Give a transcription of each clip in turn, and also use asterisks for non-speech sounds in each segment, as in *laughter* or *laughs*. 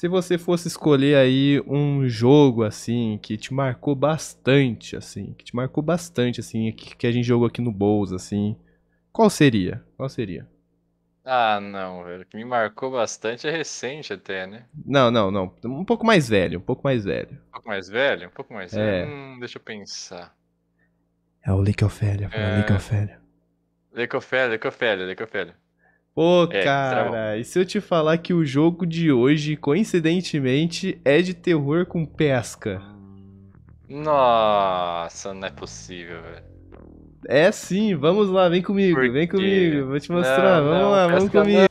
Se você fosse escolher aí um jogo assim que te marcou bastante, assim, que te marcou bastante, assim, que, que a gente jogou aqui no Bowls, assim, qual seria? Qual seria? Ah, não, velho. O que me marcou bastante é recente até, né? Não, não, não. Um pouco mais velho, um pouco mais velho. Um pouco mais velho? Um pouco mais é. velho. Hum, deixa eu pensar. É o Lake Ofélia, é... Lake Ofélia. Lake Ofélia, Lake Ofélia, Lake Ofélia. Pô, é, cara, e se eu te falar que o jogo de hoje, coincidentemente, é de terror com pesca? Nossa, não é possível, velho. É sim, vamos lá, vem comigo, vem comigo, vou te mostrar, não, vamos não, lá, vamos comigo. Não.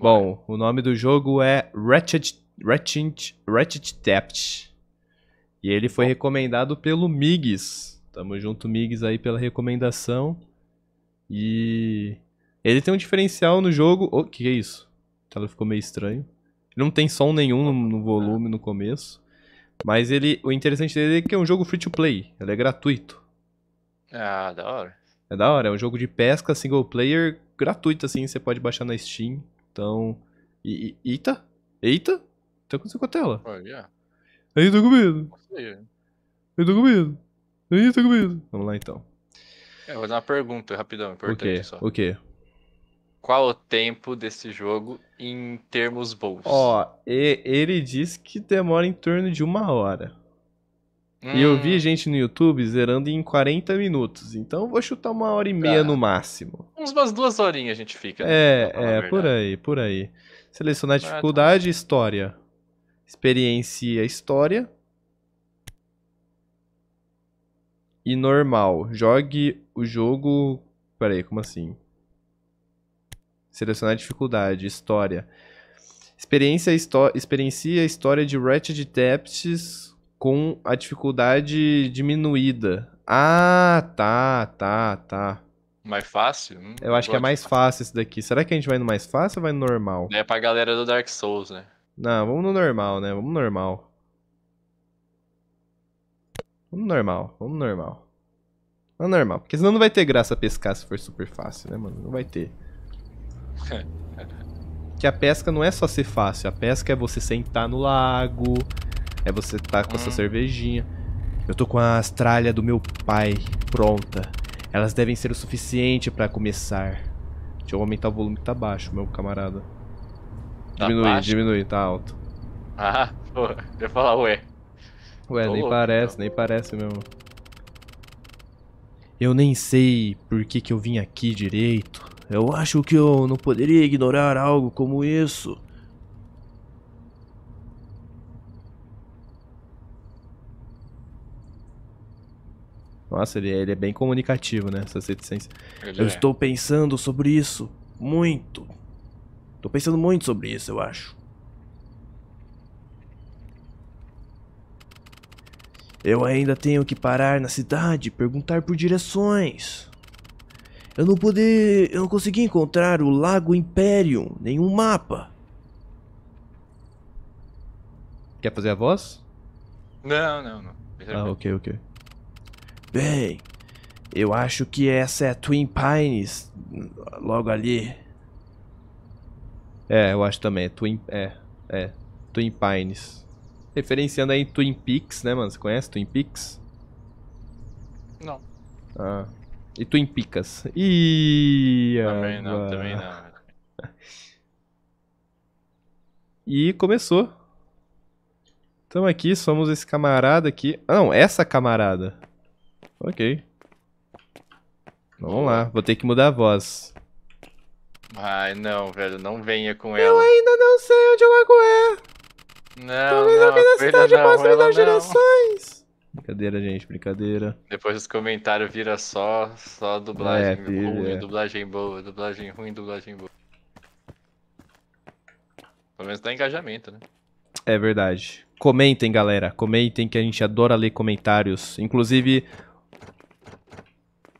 Bom, o nome do jogo é Ratchet, Ratchet, Ratchet Theft. E ele foi recomendado pelo Migs. Tamo junto, Migs, aí pela recomendação. E ele tem um diferencial no jogo. O oh, que é isso? tela ficou meio estranho. Não tem som nenhum no, no volume no começo. Mas ele, o interessante dele é que é um jogo free to play. Ele é gratuito. Ah, da hora. É da hora. É um jogo de pesca single player gratuito, assim. Você pode baixar na Steam. Então. E, e, eita! Eita! O que tá aconteceu com a tela? Oh, yeah. Aí eu tô com medo. Né? Eu tô com medo. Ih, tô com medo. Vamos lá então. Eu é, vou dar uma pergunta rapidão, importante só. O quê? Qual o tempo desse jogo em termos bons? Ó, e- ele diz que demora em torno de uma hora. E eu vi hum. gente no YouTube zerando em 40 minutos. Então eu vou chutar uma hora e tá. meia no máximo. Uns umas duas horinhas a gente fica. né, É, é, por aí, por aí. Selecionar Ah, tá. dificuldade, história. Experiencia história. e normal. Jogue o jogo. Pera aí, como assim? Selecionar dificuldade, história. Experiência histó... Experiencia a história de Ratchet Taps com a dificuldade diminuída. Ah, tá, tá, tá. Mais fácil? Hum, eu acho que é mais fácil esse daqui. Será que a gente vai no mais fácil ou vai no normal? É pra galera do Dark Souls, né? Não, vamos no normal, né? Vamos no normal. Vamos normal, vamos normal. Vamos é normal, porque senão não vai ter graça pescar se for super fácil, né, mano? Não vai ter. *laughs* que a pesca não é só ser fácil, a pesca é você sentar no lago, é você estar tá com hum. a sua hum. cervejinha. Eu tô com as tralhas do meu pai pronta. Elas devem ser o suficiente para começar. Deixa eu aumentar o volume que tá baixo, meu camarada. Tá diminui, diminui, tá alto. Ah, *laughs* pô, eu falar ué. Ué, Tô nem louco, parece, nem parece mesmo. Eu nem sei por que, que eu vim aqui direito. Eu acho que eu não poderia ignorar algo como isso. Nossa, ele, é, ele é bem comunicativo, né? Essa reticência. eu é. estou pensando sobre isso muito. Estou pensando muito sobre isso, eu acho. Eu ainda tenho que parar na cidade, perguntar por direções. Eu não poder, eu não consegui encontrar o Lago Imperium, nenhum mapa. Quer fazer a voz? Não, não, não. Ah, ok, ok. Bem, eu acho que essa é a Twin Pines, logo ali. É, eu acho também. É Twin, é, é. Twin Pines referenciando aí Twin Peaks, né, mano? Você conhece Twin Peaks? Não. Ah. E Twin Picas. E também não, também não. *laughs* E começou. Estamos aqui, somos esse camarada aqui. Ah, não, essa camarada. Ok. Então, vamos lá, vou ter que mudar a voz. Ai, não, velho, não venha com eu ela. Eu ainda não sei onde o lago é. Não, Talvez alguém da cidade não, possa mudar gerações. Brincadeira, gente, brincadeira. Depois os comentários vira só, só dublagem é, filho, ruim, é. dublagem boa, dublagem ruim, dublagem boa. Pelo menos dá engajamento, né? É verdade. Comentem, galera. Comentem que a gente adora ler comentários. Inclusive,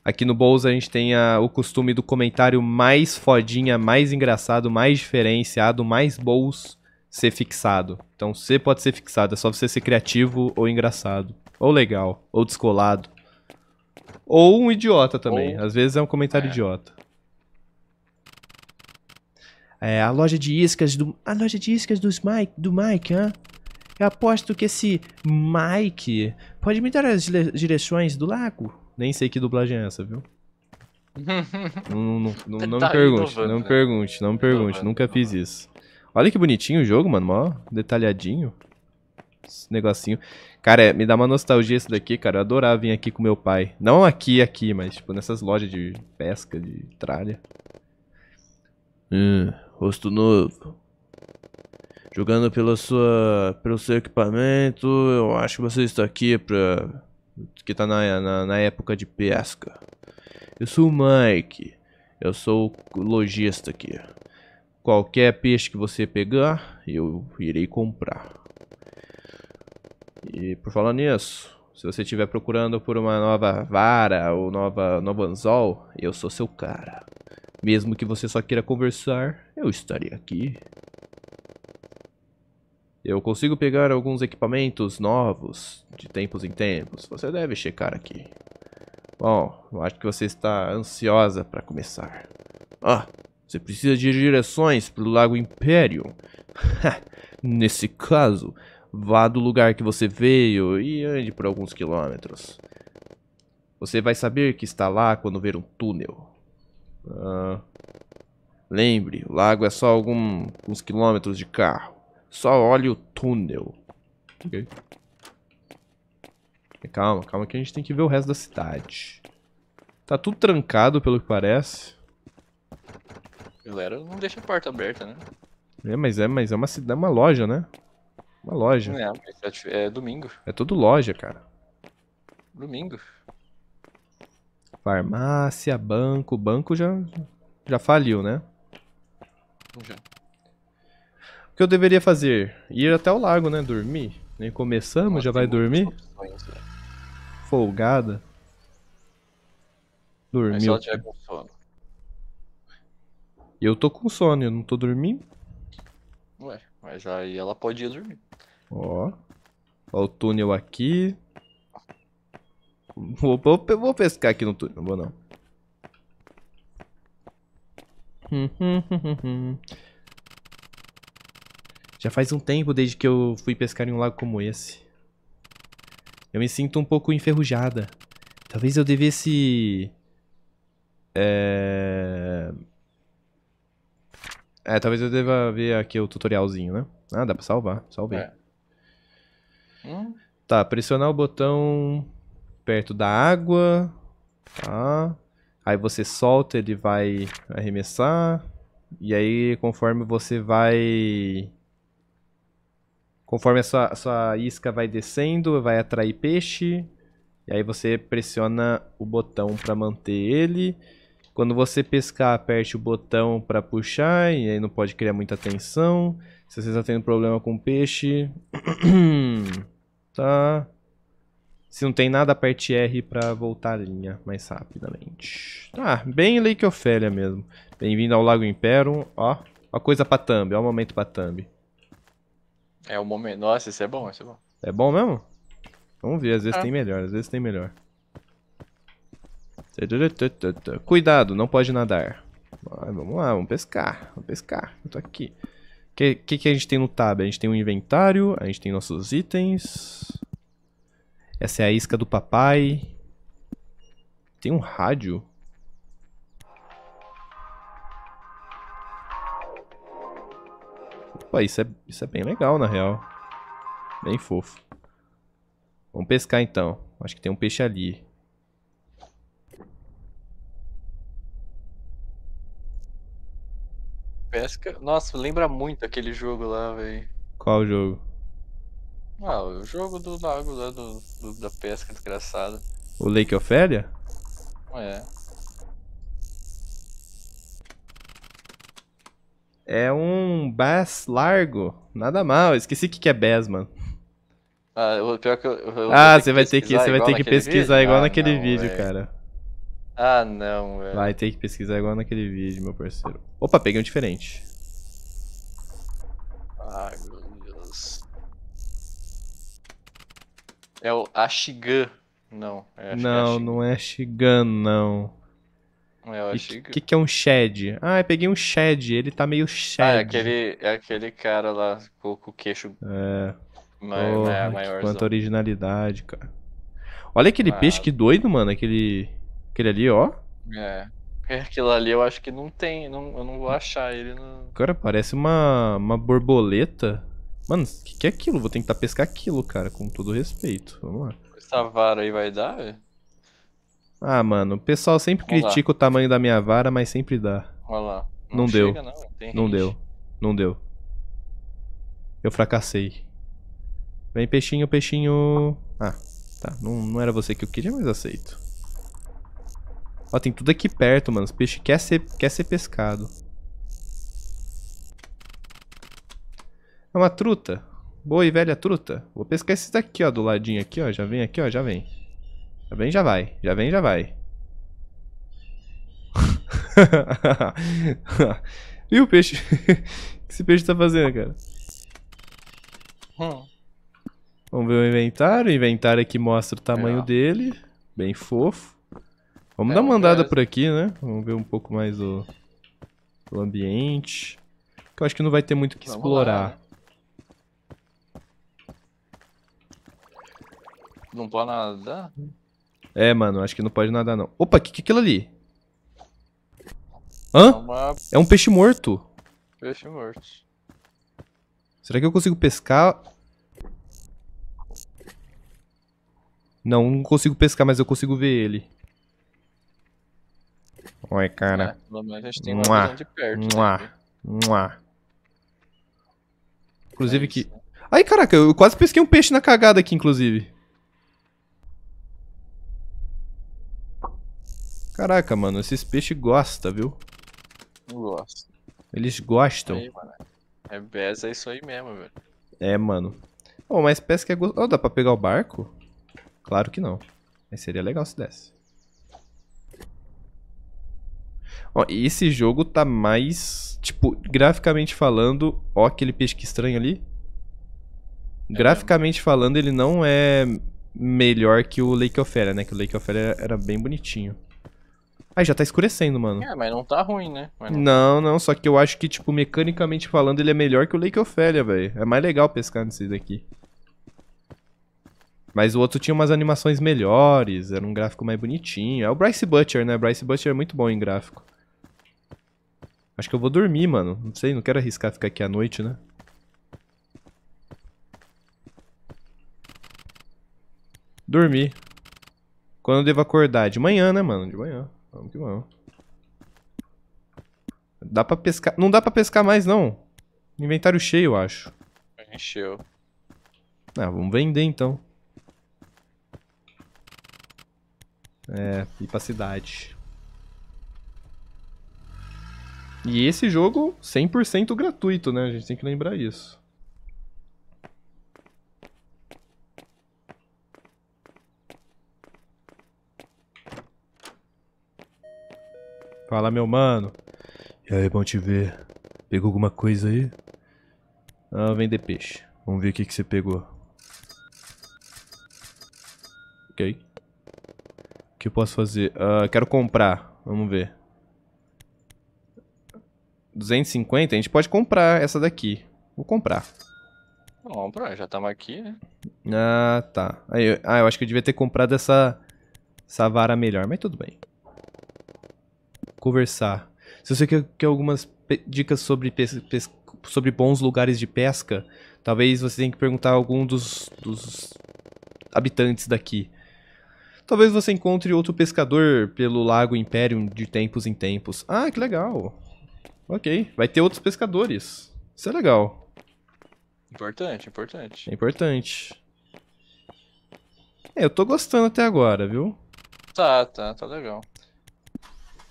aqui no Bowls a gente tem a, o costume do comentário mais fodinha, mais engraçado, mais diferenciado, mais Bowls ser fixado. Então, ser pode ser fixado, é só você ser criativo ou engraçado, ou legal, ou descolado. Ou um idiota também. Ou... Às vezes é um comentário é. idiota. É, a loja de iscas do a loja de iscas dos Mike, do Mike, hã? Eu aposto que esse Mike pode me dar as direções do lago. Nem sei que dublagem é essa, viu? *laughs* não, não, não, não, tá me né? pergunte, não me pergunte, não me pergunte, nunca fiz isso. Olha que bonitinho o jogo, mano. Ó, detalhadinho. Esse negocinho. Cara, é, me dá uma nostalgia isso daqui, cara. Eu adorava vir aqui com meu pai. Não aqui, aqui, mas tipo nessas lojas de pesca, de tralha. Hum, rosto novo. Jogando pela sua, pelo seu equipamento, eu acho que você está aqui pra... Que tá na, na, na época de pesca. Eu sou o Mike. Eu sou o lojista aqui. Qualquer peixe que você pegar, eu irei comprar. E por falar nisso, se você estiver procurando por uma nova vara ou nova, novo anzol, eu sou seu cara. Mesmo que você só queira conversar, eu estarei aqui. Eu consigo pegar alguns equipamentos novos de tempos em tempos. Você deve checar aqui. Bom, acho que você está ansiosa para começar. Ah, você precisa de direções para o Lago Império. *laughs* Nesse caso, vá do lugar que você veio e ande por alguns quilômetros. Você vai saber que está lá quando ver um túnel. Ah, lembre, o lago é só algum, alguns quilômetros de carro. Só olhe o túnel. É, calma, calma que a gente tem que ver o resto da cidade. Tá tudo trancado, pelo que parece galera não deixa a porta aberta, né? É, mas é, mas é uma cidade, é uma loja, né? Uma loja. É, mas é, é domingo. É tudo loja, cara. Domingo. Farmácia, banco, banco já já faliu, né? Já. O que eu deveria fazer? Ir até o lago, né? Dormir. Nem começamos, Nossa, já vai dormir? Opções, né? Folgada. Dormiu. Mas ela tiver com sono. E eu tô com sono, eu não tô dormindo. Ué, mas aí ela pode ir dormir. Ó. Ó o túnel aqui. Vou, vou, vou pescar aqui no túnel, não vou não. Hum, hum, hum, Já faz um tempo desde que eu fui pescar em um lago como esse. Eu me sinto um pouco enferrujada. Talvez eu devesse... É... É, talvez eu deva ver aqui o tutorialzinho, né? Ah, dá pra salvar. Salvei. É. Hum? Tá, pressionar o botão perto da água. Tá. Aí você solta, ele vai arremessar. E aí, conforme você vai. Conforme a sua, a sua isca vai descendo, vai atrair peixe. E aí você pressiona o botão para manter ele. Quando você pescar, aperte o botão para puxar e aí não pode criar muita tensão. Se você está tendo problema com peixe, *clears throat* tá. Se não tem nada, aperte R para voltar a linha mais rapidamente. Tá, bem Lake Ofélia mesmo. Bem-vindo ao Lago Império. Ó, ó coisa pra thumb, ó o momento pra thumb. É o momento. Nossa, isso é bom, isso é bom. É bom mesmo? Vamos ver, às vezes ah. tem melhor, às vezes tem melhor. Cuidado, não pode nadar. vamos lá, vamos pescar. Vamos pescar. Eu tô aqui. O que, que, que, a gente tem no tab? A gente tem um inventário, a gente tem nossos itens. Essa é a isca do papai. Tem um rádio. Opa, isso é, isso é bem legal, na real. Bem fofo. Vamos pescar, então. Acho que tem um peixe ali. pesca. Nossa, lembra muito aquele jogo lá, velho. Qual jogo? Ah, o jogo do lago lá, do, do, da pesca desgraçada. O Lake Ofélia? É. É um bass largo. Nada mal, esqueci o que, que é bass, mano. Ah, pior que eu, eu ah você vai ter que, você vai ter que pesquisar vídeo? igual ah, naquele não, vídeo, véio. cara. Ah, não, velho. Vai ter que pesquisar igual naquele vídeo, meu parceiro. Opa, peguei um diferente. Ai, meu Deus. É o Ashigan. Não, é Não, não é Ashigan, não. É o Ashigan. O que, que é um Shed? Ah, eu peguei um Shed. Ele tá meio Shed. Ah, é aquele, é aquele cara lá com, com o queixo... É. Maior, Porra, maior, quanta originalidade, cara. Olha aquele ah. peixe que doido, mano. Aquele Aquele ali, ó. É. é. Aquilo ali eu acho que não tem, não, eu não vou achar ele. No... Cara, parece uma, uma borboleta. Mano, o que, que é aquilo? Vou tentar pescar aquilo, cara, com todo respeito. Vamos lá. Essa vara aí vai dar, Ah, mano, o pessoal sempre Vamos critica lá. o tamanho da minha vara, mas sempre dá. Olha lá. Não, não deu. não, não deu. Não deu. Eu fracassei. Vem, peixinho, peixinho. Ah, tá. Não, não era você que eu queria, mas aceito. Ó, tem tudo aqui perto, mano. Os peixes quer ser, quer ser pescado. É uma truta. Boa e velha truta. Vou pescar esses daqui, ó, do ladinho aqui, ó. Já vem aqui, ó, já vem. Já vem, já vai. Já vem, já vai. *laughs* e o peixe? o *laughs* que esse peixe tá fazendo, cara? Hum. Vamos ver o inventário. O inventário aqui mostra o tamanho é. dele. Bem fofo. Vamos é, dar uma andada por aqui, né? Vamos ver um pouco mais o, o ambiente. Que eu acho que não vai ter muito o que Vamos explorar. Lá. Não pode tá nadar? É, mano, acho que não pode nadar, não. Opa, o que, que é aquilo ali? Hã? É, uma... é um peixe morto. Peixe morto. Será que eu consigo pescar? Não, não consigo pescar, mas eu consigo ver ele. Oi, cara. É, pelo menos a gente tem uma visão de perto. Mua. Né? Mua. Inclusive é que... Ai, caraca, eu quase pesquei um peixe na cagada aqui, inclusive. Caraca, mano, esses peixes gostam, viu? Gosto. Eles gostam. Aí, mano. É beza, isso aí mesmo, velho. É, mano. Oh, mas pesca é gostoso. Oh, dá pra pegar o barco? Claro que não. Mas seria legal se desse. Ó, esse jogo tá mais, tipo, graficamente falando, ó aquele que estranho ali. É graficamente falando, ele não é melhor que o Lake of Era, né? Que o Lake of Era era bem bonitinho. Aí já tá escurecendo, mano. É, mas não tá ruim, né? Não... não... não, só que eu acho que, tipo, mecanicamente falando, ele é melhor que o Lake Ofélia, velho. É mais legal pescar nesse daqui. Mas o outro tinha umas animações melhores, era um gráfico mais bonitinho. É o Bryce Butcher, né? Bryce Butcher é muito bom em gráfico. Acho que eu vou dormir, mano. Não sei, não quero arriscar ficar aqui à noite, né? Dormir. Quando eu devo acordar? De manhã, né, mano? De manhã. Vamos que vamos. Dá pra pescar... Não dá pra pescar mais, não. Inventário cheio, eu acho. Encheu. Ah, vamos vender, então. É, ir pra cidade. E esse jogo 100% gratuito, né? A gente tem que lembrar isso. Fala, meu mano. E aí, bom te ver. Pegou alguma coisa aí? Ah, vender peixe. Vamos ver o que, que você pegou. Ok. O que eu posso fazer? Ah, quero comprar. Vamos ver. 250, a gente pode comprar essa daqui. Vou comprar. Compra, já estamos aqui, né? Ah, tá. Aí, ah, eu acho que eu devia ter comprado essa, essa vara melhor, mas tudo bem. Conversar. Se você quer, quer algumas dicas sobre, sobre bons lugares de pesca, talvez você tenha que perguntar a algum dos, dos habitantes daqui. Talvez você encontre outro pescador pelo Lago Imperium de tempos em tempos. Ah, que legal. Ok, vai ter outros pescadores. Isso é legal. Importante, importante. É importante. É, eu tô gostando até agora, viu? Tá, tá, tá legal.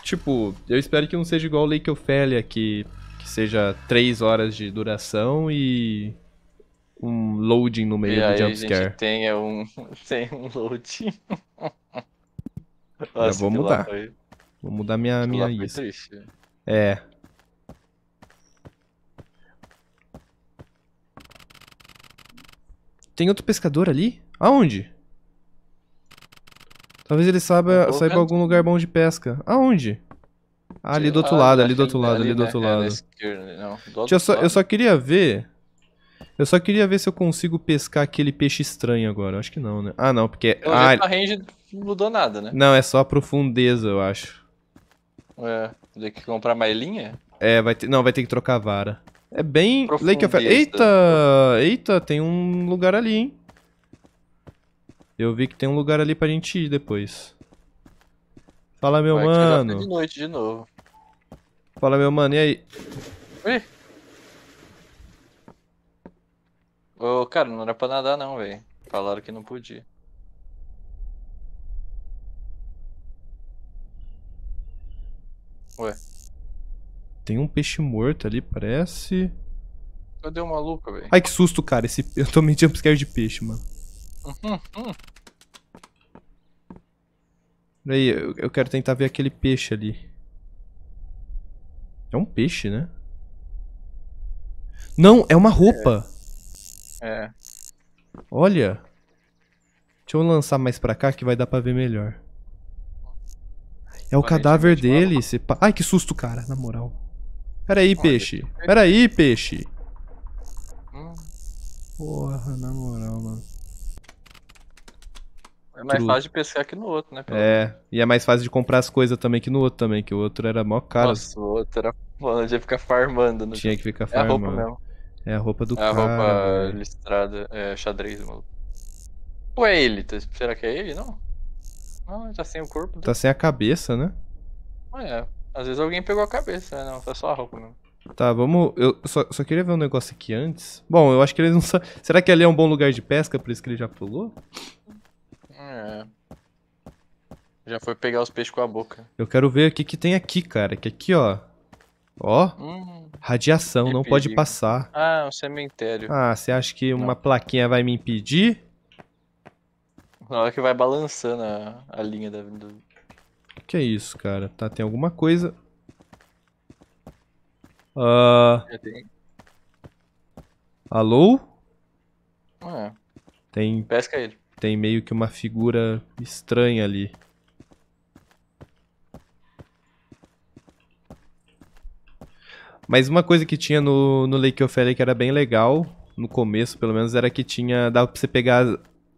Tipo, eu espero que não seja igual o Lake Ophelia, que, que seja 3 horas de duração e um loading no meio e do jump jumpscare. A gente tem é um, *laughs* tem um loading. Nossa, eu vou mudar. Foi... Vou mudar minha, minha isso. É. Tem outro pescador ali? Aonde? Talvez ele saiba, saiba algum lugar bom de pesca. Aonde? Ah, ali do outro ah, tá, lado, ali do outro lado, ali do outro lado. Eu só, eu só queria ver... Eu só queria ver se eu consigo pescar aquele peixe estranho agora. Acho que não, né? Ah, não, porque... Eu ah, a range não mudou nada, né? Não, é só a profundeza, eu acho. É, tem que comprar mais linha? É, vai ter... não, vai ter que trocar a vara. É bem... Lake of... Eita! Eita, tem um lugar ali, hein? Eu vi que tem um lugar ali pra gente ir depois. Fala, meu Vai, mano. de noite de novo. Fala, meu mano, e aí? Ui. Ô, cara, não era pra nadar não, velho. Falaram que não podia. Ué. Tem um peixe morto ali, parece. Cadê o maluco, velho? Ai, que susto, cara. Esse... *laughs* Eu tomei jumpscare de peixe, mano. Uhum, *laughs* uhum. Peraí, eu, quero tentar ver aquele peixe ali. É um peixe, né? Não, é uma roupa. É. é. Olha. Deixa eu lançar mais pra cá que vai dar pra ver melhor. É o cadáver dele. Você... Ai, que susto, cara, na moral. Peraí, peixe. Peraí, peixe. Porra, na moral, mano. É mais fácil de pescar que no outro, né? é, menos. e é mais fácil de comprar as coisas também que no outro também, que o outro era mó caro. Nossa, o outro era foda, né? tinha que ficar farmando. No tinha que ficar farmando. É a roupa mesmo. É a roupa do cara. É a roupa listrada, é xadrez, maluco. Ou é ele? Tá, será que é ele? Não? Não, tá sem o corpo. Né? Tá sem a cabeça, né? É, às vezes alguém pegou a cabeça, né? Não, tá só a roupa mesmo. Tá, vamos. Eu só, só queria ver um negócio aqui antes. Bom, eu acho que eles não Será que ali é um bom lugar de pesca? Por isso que ele já pulou? É. Já foi pegar os peixes com a boca. Eu quero ver o que, que tem aqui, cara. Que aqui, ó. Ó. Hum, radiação, não perigo. pode passar. Ah, um cemitério. Ah, você acha que não. uma plaquinha vai me impedir? Na hora que vai balançando a, a linha da, do, o que é isso, cara? Tá, tem alguma coisa. Uh... Alô? É. Tem... Pesca ele. Tem meio que uma figura estranha ali. Mas uma coisa que tinha no, no Lake of que era bem legal, no começo pelo menos, era que tinha. dava pra você pegar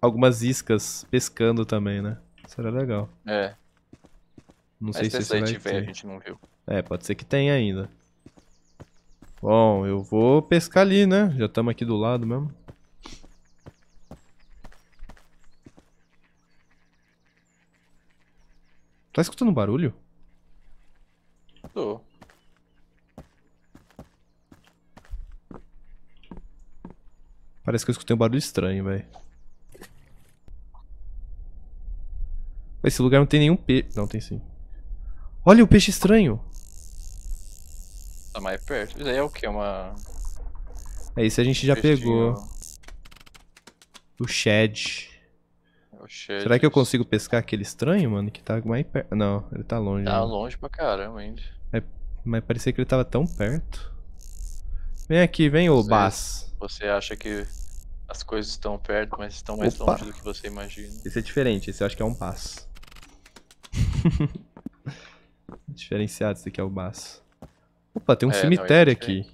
algumas iscas pescando também, né? Isso era legal. É. Não sei se, você vai tiver, ter. a gente não viu. É, pode ser que tenha ainda. Bom, eu vou pescar ali, né? Já estamos aqui do lado mesmo. Tá escutando barulho? Tô. Parece que eu escutei um barulho estranho, velho. Esse lugar não tem nenhum pe... Não, tem sim. Olha o peixe estranho. Tá mais perto. Isso aí é o que? Uma... É isso a gente já pegou. O Shed. O shed Será que eu consigo pescar aquele estranho, mano? Que tá mais perto. Não, ele tá longe. Tá mano. Né? longe pra caramba ainda. É... Mas parecia que ele tava tão perto. Vem aqui, vem, ô Bass. Você acha que as coisas estão perto, mas estão mais Opa. longe do que você imagina. Esse é diferente, esse eu acho que é um Bass. *laughs* Diferenciado, esse aqui é o baço. Opa, tem um é, cemitério não, é aqui.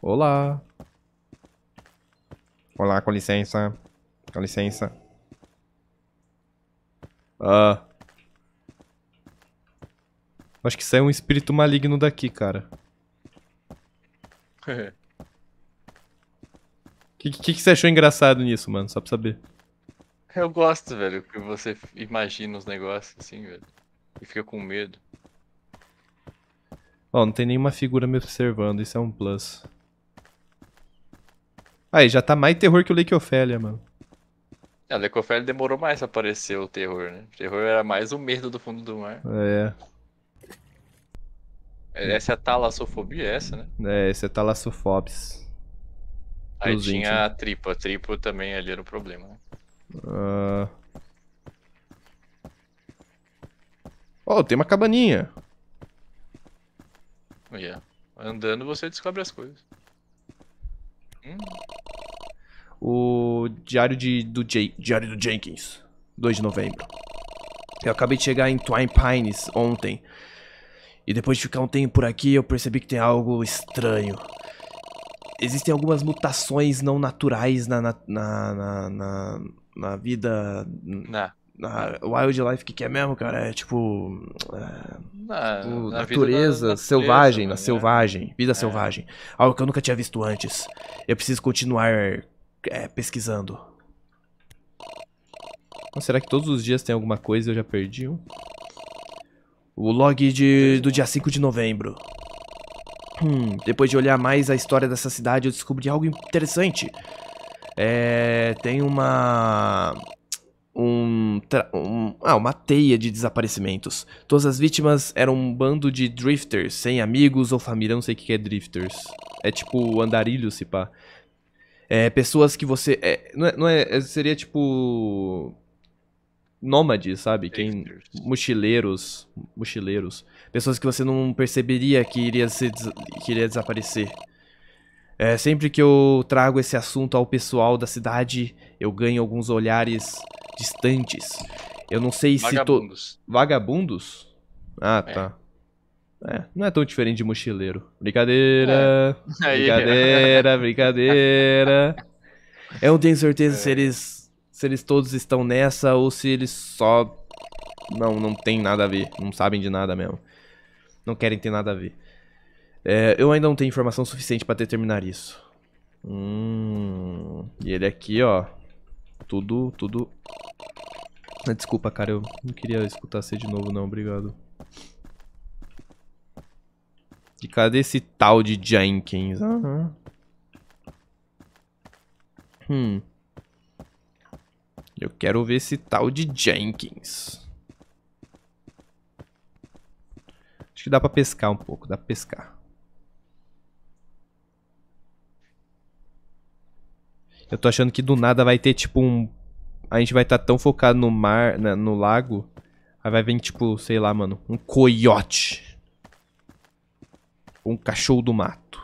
Olá. Olá, com licença. Com licença. Ah. Acho que saiu é um espírito maligno daqui, cara. O *laughs* que, que, que, você achou engraçado nisso, mano? Só pra saber. Eu gosto, velho, que você imagina os negócios assim, velho. E fica com medo. Ó, não tem nenhuma figura me observando, isso é um plus. Aí, já tá mais terror que o Lake mano. É, o Lake demorou mais pra aparecer o terror, né? O terror era mais o medo do fundo do mar. É. é essa é a talassofobia, é essa, né? É, essa é talassofobes. Aí tinha né? a tripa. A tripa também ali era o problema, né? Ah... Uh... Ó, oh, tem uma cabaninha. Yeah. Andando você descobre as coisas. Hum. O diário de, do J, diário do Jenkins, 2 de novembro. Eu acabei de chegar em Twine Pines ontem. E depois de ficar um tempo por aqui, eu percebi que tem algo estranho. Existem algumas mutações não naturais na, na, na, na, na vida. Na. Ah, wildlife, que, que é mesmo, cara? É tipo. É, é na, tipo, na natureza, selvagem, na né? selvagem, vida é. selvagem. Algo que eu nunca tinha visto antes. Eu preciso continuar é, pesquisando. Mas será que todos os dias tem alguma coisa e eu já perdi um? O log de, do dia 5 de novembro. Hum, depois de olhar mais a história dessa cidade, eu descobri algo interessante. É, tem uma um, um, ah, uma teia de desaparecimentos. Todas as vítimas eram um bando de drifters, sem amigos ou família, não sei o que é drifters. É tipo andarilho, se pá. É, pessoas que você... É, não, é, não é, é seria tipo... Nômades, sabe? Quem, mochileiros, mochileiros. Pessoas que você não perceberia que iria, se, que iria desaparecer. É, sempre que eu trago esse assunto ao pessoal da cidade, eu ganho alguns olhares distantes. Eu não sei Vagabundos. se. To... Vagabundos? Ah, é. tá. É. é. não é tão diferente de mochileiro. Brincadeira. É. *laughs* Brincadeira, brincadeira. *laughs* Eu não tenho certeza é. se eles. se eles todos estão nessa ou se eles só. Não, não tem nada a ver. Não sabem de nada mesmo. Não querem ter nada a ver. É, eu ainda não tenho informação suficiente para determinar isso. Hum. E ele aqui, ó. Tudo, tudo... Ah, desculpa, cara, eu não queria escutar você de novo não, obrigado. E cadê esse tal de Jenkins? Aham. Hum. Eu quero ver esse tal de Jenkins. Acho que dá pra pescar um pouco, dá pra pescar. Eu tô achando que do nada vai ter, tipo, um. A gente vai estar tá tão focado no mar, né, no lago. Aí vai vir, tipo, sei lá, mano, um coiote. Ou um cachorro do mato.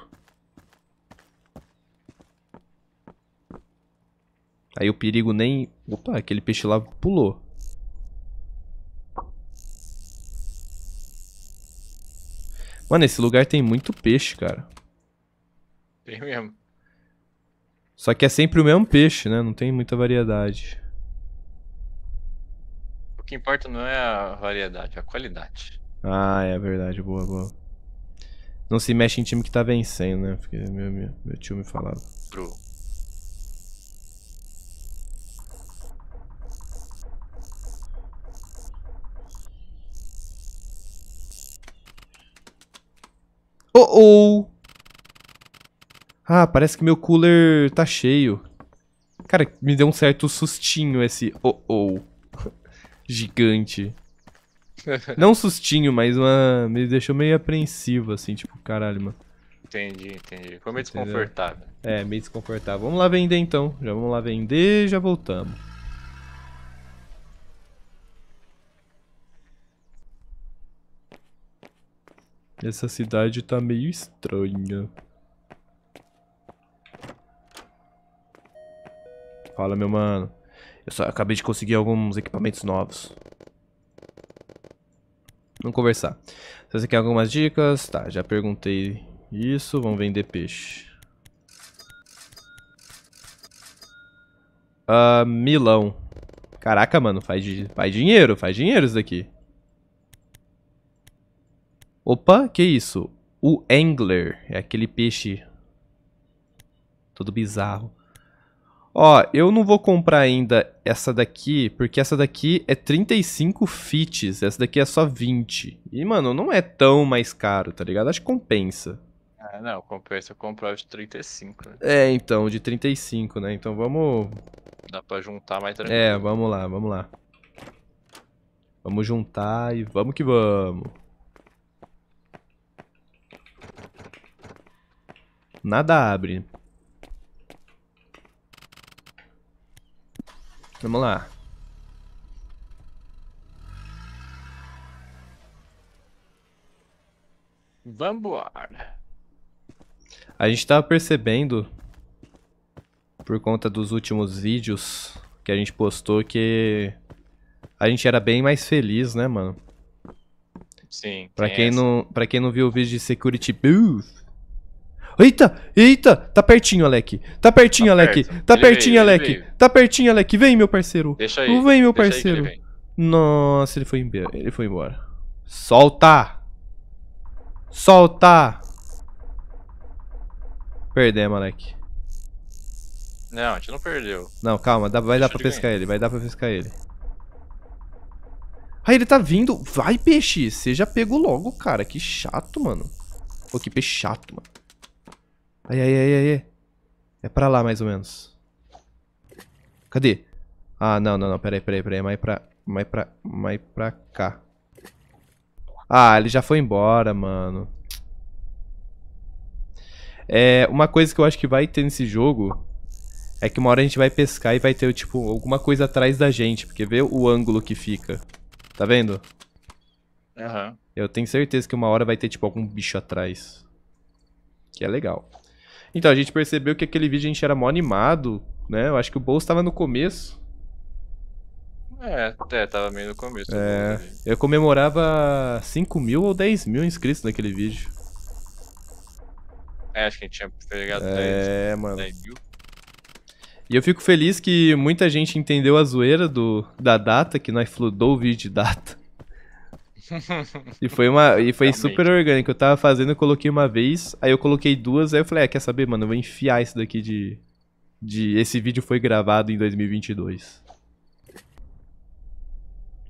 Aí o perigo nem. Opa, aquele peixe lá pulou. Mano, esse lugar tem muito peixe, cara. Tem mesmo. Só que é sempre o mesmo peixe, né? Não tem muita variedade. O que importa não é a variedade, é a qualidade. Ah, é verdade. Boa, boa. Não se mexe em time que tá vencendo, né? Porque meu, meu, meu tio me falava. Pro. Oh, oh! Ah, parece que meu cooler tá cheio. Cara, me deu um certo sustinho esse oh-oh *laughs* gigante. *laughs* Não sustinho, mas uma... me deixou meio apreensivo, assim, tipo, caralho, mano. Entendi, entendi. Foi meio Entendeu? desconfortável. É, meio desconfortável. Vamos lá vender, então. Já vamos lá vender, já voltamos. Essa cidade tá meio estranha. Fala, meu mano. Eu só acabei de conseguir alguns equipamentos novos. Vamos conversar. Se você quer algumas dicas, tá, já perguntei isso. Vamos vender peixe. Uh, Milão. Caraca, mano, faz, faz dinheiro, faz dinheiro isso daqui. Opa, que isso? O angler, é aquele peixe todo bizarro. Ó, eu não vou comprar ainda essa daqui, porque essa daqui é 35 fits, essa daqui é só 20. E, mano, não é tão mais caro, tá ligado? Acho que compensa. Ah, não, compensa comprar os de 35, né? É, então, de 35, né? Então vamos... Dá pra juntar mais tranquilo. É, vamos lá, vamos lá. Vamos juntar e vamos que vamos. Nada abre. Vamos lá. Vambora. A gente tava tá percebendo, por conta dos últimos vídeos que a gente postou, que a gente era bem mais feliz, né, mano? Sim. Para quem, não, pra quem não viu o vídeo de Security Booth, Eita, eita, tá pertinho, Alec. Tá pertinho, tá Alec. Tá pertinho, veio, Alec. Tá pertinho, Alec. Vem, meu parceiro. Deixa aí. Vem, meu parceiro. Ele Nossa, ele foi, embora. ele foi embora. Solta! Solta! Perdemos, Alec. Não, a gente não perdeu. Não, calma, dá, vai Deixa dar pra pescar ele, vai dar pra pescar ele. Ah, ele tá vindo. Vai, peixe. Você já pegou logo, cara. Que chato, mano. Pô, que peixe chato, mano. Aí, aí, aí, aí. É pra lá, mais ou menos. Cadê? Ah, não, não, não. Peraí, peraí, peraí. É mais pra... Mais é pra... Mais é pra cá. Ah, ele já foi embora, mano. É, uma coisa que eu acho que vai ter nesse jogo é que uma hora a gente vai pescar e vai ter, tipo, alguma coisa atrás da gente. Porque vê o ângulo que fica. Tá vendo? Aham. Uhum. Eu tenho certeza que uma hora vai ter, tipo, algum bicho atrás. Que é legal. Então, a gente percebeu que aquele vídeo a gente era mó animado, né? Eu acho que o Bolso tava no começo. É, é, tava meio no começo. É, eu comemorava 5 mil ou 10 mil inscritos naquele vídeo. É, acho que a gente tinha pegado é, 10, mano. 10 mil. E eu fico feliz que muita gente entendeu a zoeira do, da data, que nós fludou o vídeo de data. *laughs* e foi uma e foi super orgânico. Eu tava fazendo, eu coloquei uma vez, aí eu coloquei duas, aí eu falei, ah, quer saber, mano, eu vou enfiar isso daqui de de esse vídeo foi gravado em 2022.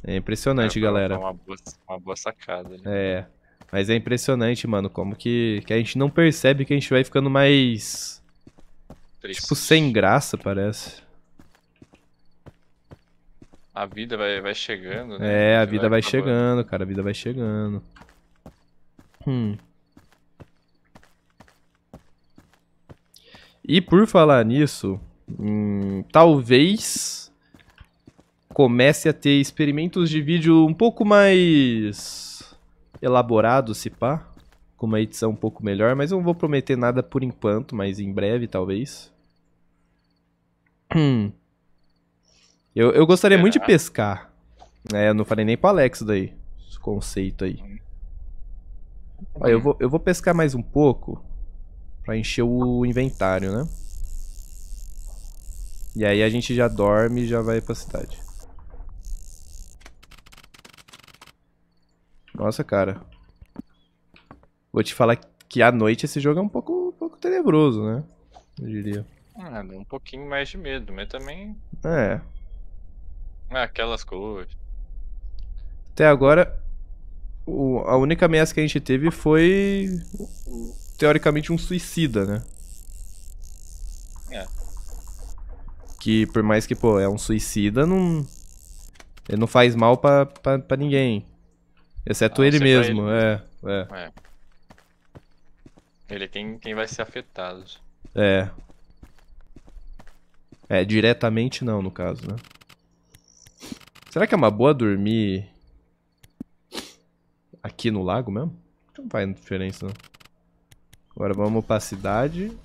É impressionante, é, galera. Uma boa, uma boa sacada. Né? É. Mas é impressionante, mano, como que, que a gente não percebe que a gente vai ficando mais. Tipo, Triste. Tipo, sem graça, parece. A vida vai, vai chegando, né? É, a vida vai, vai chegando, cara. A vida vai chegando. Hum. E por falar nisso, hum, talvez comece a ter experimentos de vídeo um pouco mais elaborados, se pá. Com uma edição um pouco melhor, mas eu não vou prometer nada por enquanto, mas em breve talvez. Hum. Eu, eu gostaria é. muito de pescar. É, eu não falei nem pro Alex daí. Esse conceito aí. eu, vou, eu vou pescar mais um pouco pra encher o inventário, né? E aí a gente já dorme e já vai pra cidade. Nossa, cara. Vou te falar que à noite esse jogo é um pouco, um pouco tenebroso, né? Eu diria. Ah, um pouquinho mais de medo, mas também. É. É, aquelas coisas. Até agora, o, a única ameaça que a gente teve foi teoricamente um suicida, né? É. Que por mais que, pô, é um suicida, não. Ele não faz mal pra, pra, pra ninguém. Exceto ah, ele mesmo, ele... É, é, é. Ele é quem, quem vai ser afetado. É. É, diretamente não, no caso, né? Será que é uma boa dormir aqui no lago mesmo? Não faz diferença, não. Agora vamos pra cidade.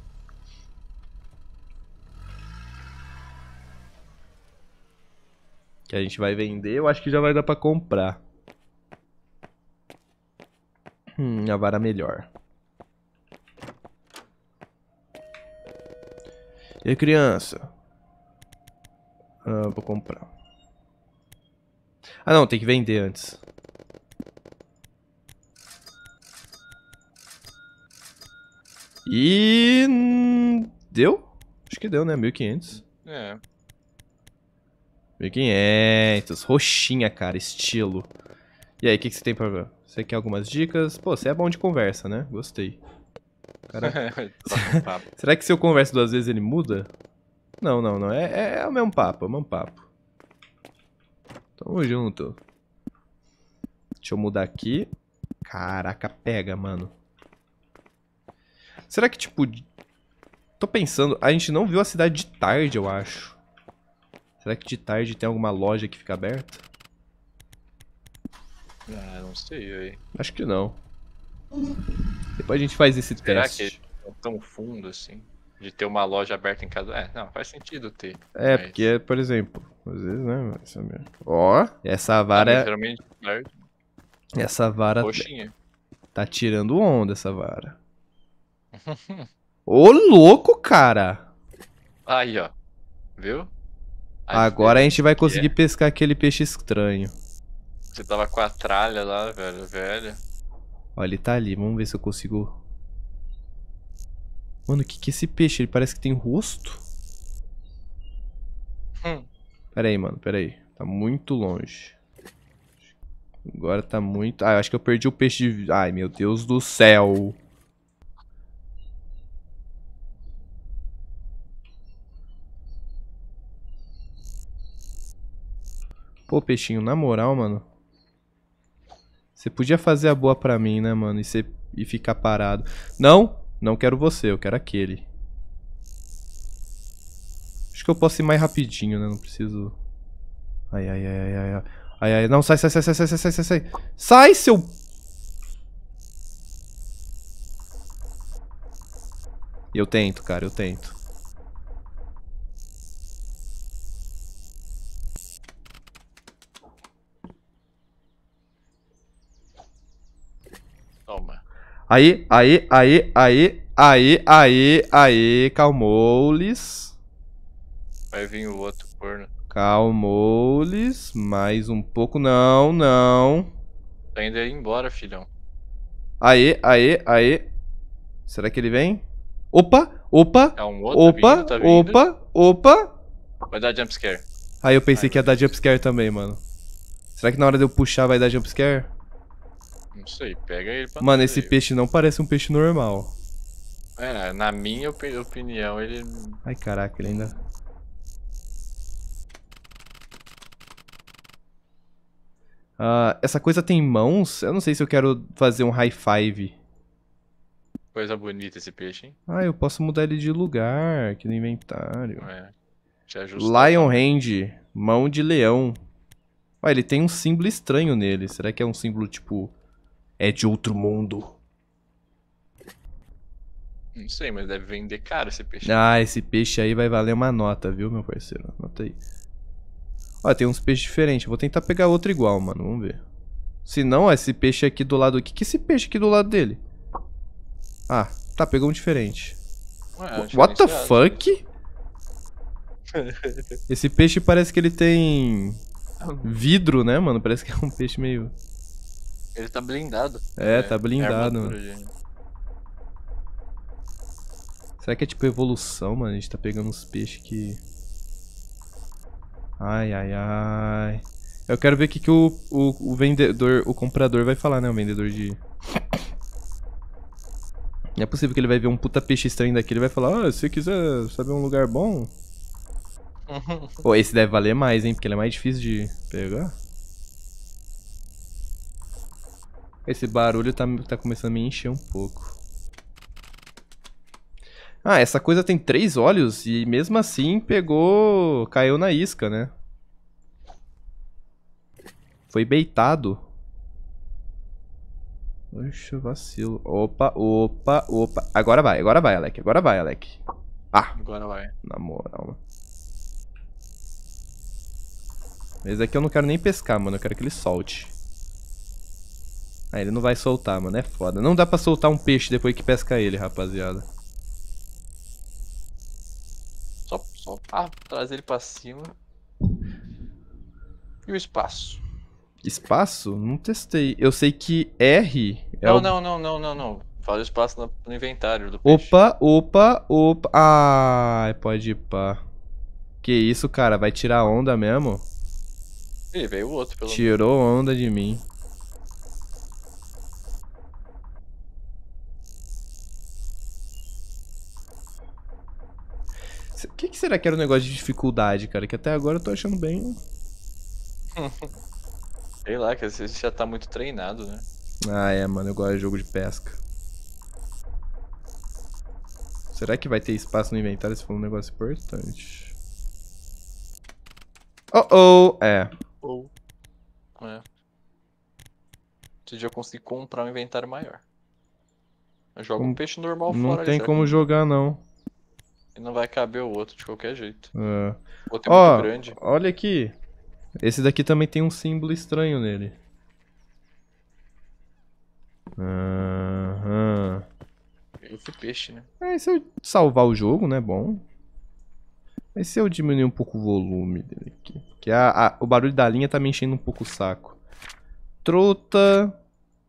Que a gente vai vender, eu acho que já vai dar pra comprar. Hum, a vara melhor. E criança? Ah, vou comprar. Ah, não, tem que vender antes. E... Deu? Acho que deu, né? 1.500. É. 1.500. Roxinha, cara. Estilo. E aí, o que, que você tem pra... Você quer algumas dicas? Pô, você é bom de conversa, né? Gostei. Cara... *laughs* Tá *laughs* Será que se eu converso duas vezes ele muda? Não, não, não. É, é, é o mesmo papo, é o mesmo papo. Tamo junto. Deixa eu mudar aqui. Caraca, pega, mano. Será que, tipo... Tô pensando... A gente não viu a cidade de tarde, eu acho. Será que de tarde tem alguma loja que fica aberta? Ah, não sei, aí. Acho que não. Depois a gente faz esse Será teste. Será que é tão fundo assim? de ter uma loja aberta em casa. É, não, faz sentido ter. É, mas... porque, por exemplo, às vezes, né? É ó, essa vara. É literalmente... Essa vara. Coxinha. Tá tirando onda essa vara. Ô louco, cara! Aí, ó. Viu? Aí Agora a gente vai conseguir é. pescar aquele peixe estranho. Você tava com a tralha lá, velho, velho. Olha, ele tá ali. Vamos ver se eu consigo Mano, o que, que é esse peixe? Ele parece que tem rosto. Hum. Pera aí, mano, pera aí. Tá muito longe. Agora tá muito... Ah, eu acho que eu perdi o peixe de... Ai, meu Deus do céu. Pô, peixinho, na moral, mano. Você podia fazer a boa pra mim, né, mano? E, e ficar parado. Não! Não quero você, eu quero aquele. Acho que eu posso ir mais rapidinho, né? Não preciso... Ai, ai, ai, ai, ai. Ai, ai, não, sai, sai, sai, sai, sai, sai, sai, sai. Sai, seu... Eu tento, cara, eu tento. Aí, aí, aí, aí, aí, aí, aí, calmou-lhes. Vai vir o outro corno. Calmou-lhes, mais um pouco, não, não. Tá indo embora, filhão. Aí, aí, aí. Será que ele vem? Opa, opa, é um outro, tá opa, vindo, tá vindo. opa, opa. Vai dar jumpscare. Aí eu pensei Ai, que ia dar jumpscare também, mano. Será que na hora de eu puxar vai dar jumpscare? Não sei, pega ele pra Mano, esse peixe não parece um peixe normal. É, na minha opinião, ele. Ai caraca, ele ainda. Uh, essa coisa tem mãos? Eu não sei se eu quero fazer um high five. Coisa bonita esse peixe, hein? Ah, eu posso mudar ele de lugar aqui no inventário. É. Lion Hand, mão de leão. Ué, ele tem um símbolo estranho nele. Será que é um símbolo tipo é de outro mundo. Não sei, mas deve vender caro esse peixe. Ah, esse peixe aí vai valer uma nota, viu, meu parceiro? Anota aí. Ó, tem uns peixes diferentes. Vou tentar pegar outro igual, mano. Vamos ver. Se não, ó, esse peixe aqui do lado... O que, que é esse peixe aqui do lado dele? Ah, tá. Pegou um diferente. Ué, What the fuck? *laughs* esse peixe parece que ele tem... Vidro, né, mano? Parece que é um peixe meio... Ele tá blindado. É, é tá blindado, mano. Será que é tipo evolução, mano? A gente tá pegando uns peixes que... Ai, ai, ai... Eu quero ver o que, que o, o, o, vendedor, o comprador vai falar, né? O vendedor de... Não é possível que ele vai ver um puta peixe estranho daqui? e vai falar, ah, se você quiser saber um lugar bom... *laughs* Pô, esse deve valer mais, hein? Porque ele é mais difícil de pegar. Esse barulho tá, tá começando a me encher um pouco. Ah, essa coisa tem três olhos e mesmo assim pegou... Caiu na isca, né? Foi beitado. Oxe, vacilo. Opa, opa, opa. Agora vai, agora vai, Alec. Agora vai, Alec. Ah. Agora vai. Na moral, mano. Esse é aqui eu não quero nem pescar, mano. Eu quero que ele solte. Ah, ele não vai soltar, mano. É foda. Não dá pra soltar um peixe depois que pesca ele, rapaziada. Só, só trazer ele pra cima. E o espaço? Espaço? Não testei. Eu sei que R é Não, o... não, não, não, não, não. Faz o espaço no, no inventário do peixe. Opa, opa, opa. Ah, é, pode ir pá. Que isso, cara? Vai tirar onda mesmo? Ih, veio o outro, pelo Tirou onda de mim. que, que será que era o um negócio de dificuldade, cara? Que até agora eu tô achando bem. *laughs* Sei lá, que às vezes já tá muito treinado, né? Ah, é, mano, eu gosto de jogo de pesca. Será que vai ter espaço no inventário se for um negócio importante? Oh, oh, é. Oh. É. Esse consegui comprar um inventário maior. Joga jogo um peixe normal não fora. Não tem como que... jogar, não não vai caber o outro de qualquer jeito. É. O outro é oh, muito grande. Olha aqui. Esse daqui também tem um símbolo estranho nele. Esse é peixe, né? É, se eu salvar o jogo, né? Bom. Mas se eu diminuir um pouco o volume dele aqui. Que a, a, o barulho da linha tá me enchendo um pouco o saco. Trota.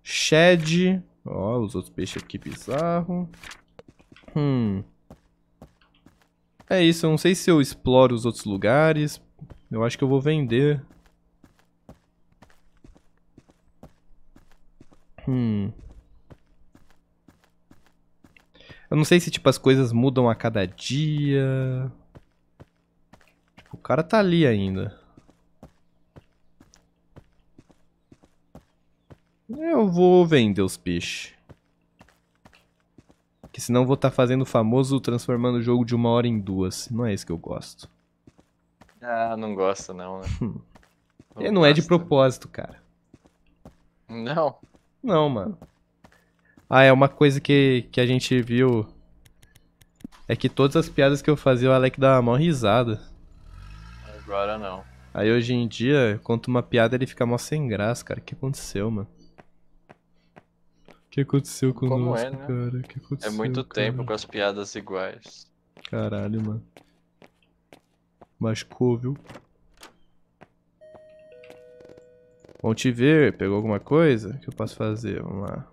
Shed. Ó, os outros peixes aqui bizarro. Hum. É isso, eu não sei se eu exploro os outros lugares. Eu acho que eu vou vender. Hum. Eu não sei se, tipo, as coisas mudam a cada dia. Tipo, o cara tá ali ainda. Eu vou vender os peixes. Porque senão vou estar tá fazendo o famoso transformando o jogo de uma hora em duas. Não é isso que eu gosto. Ah, não gosto não, né? Hum. não, não é de propósito, cara. Não. Não, mano. Ah, é uma coisa que, que a gente viu. É que todas as piadas que eu fazia, o Alec dava mó risada. Agora não. Aí hoje em dia, eu conto uma piada ele fica mó sem graça, cara. O que aconteceu, mano? que aconteceu com o é, né? cara? Que é aconteceu, é muito cara? tempo com as piadas iguais. Caralho, mano. Machucou, viu? Vão te ver, pegou alguma coisa? O que eu posso fazer? Vamos lá.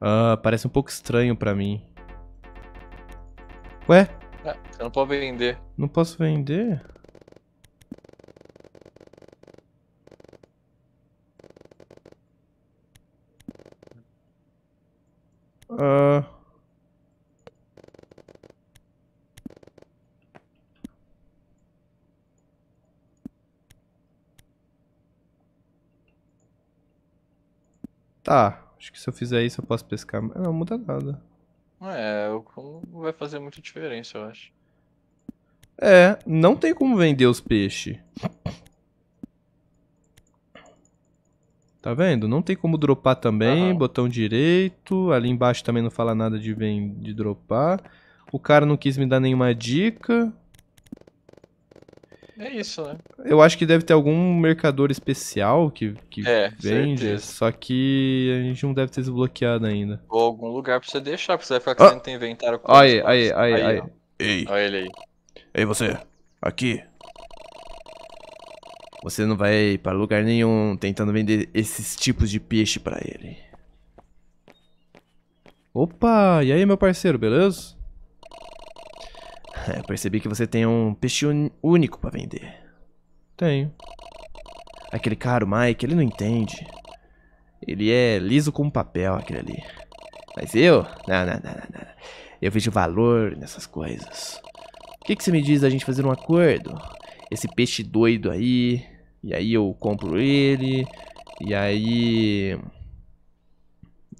Ah, parece um pouco estranho pra mim. Ué? Ah, é, você não pode vender. Não posso vender? Ah, tá, acho que se eu fizer isso eu posso pescar. Não, muda nada. É, não vai fazer muita diferença, eu acho. É, não tem como vender os peixes. Tá vendo? Não tem como dropar também, uhum. botão direito, ali embaixo também não fala nada de, vem, de dropar. O cara não quis me dar nenhuma dica. É isso, né? Eu acho que deve ter algum mercador especial que, que é, vende, certeza. só que a gente não deve ter desbloqueado ainda. Ou algum lugar pra você deixar, porque você vai ficar ah! querendo ah! inventário. Aí, aí, aí, aí. Ei. Olha ele aí. Ei, você. Aqui. Você não vai para lugar nenhum tentando vender esses tipos de peixe para ele. Opa, e aí meu parceiro, beleza? *laughs* Eu percebi que você tem um peixe único para vender. Tenho. Aquele cara, o Mike, ele não entende. Ele é liso como papel, aquele ali. Mas eu? Não, não, não, não. Eu vejo valor nessas coisas. O que, que você me diz da gente fazer um acordo? Esse peixe doido aí, e aí eu compro ele. E aí.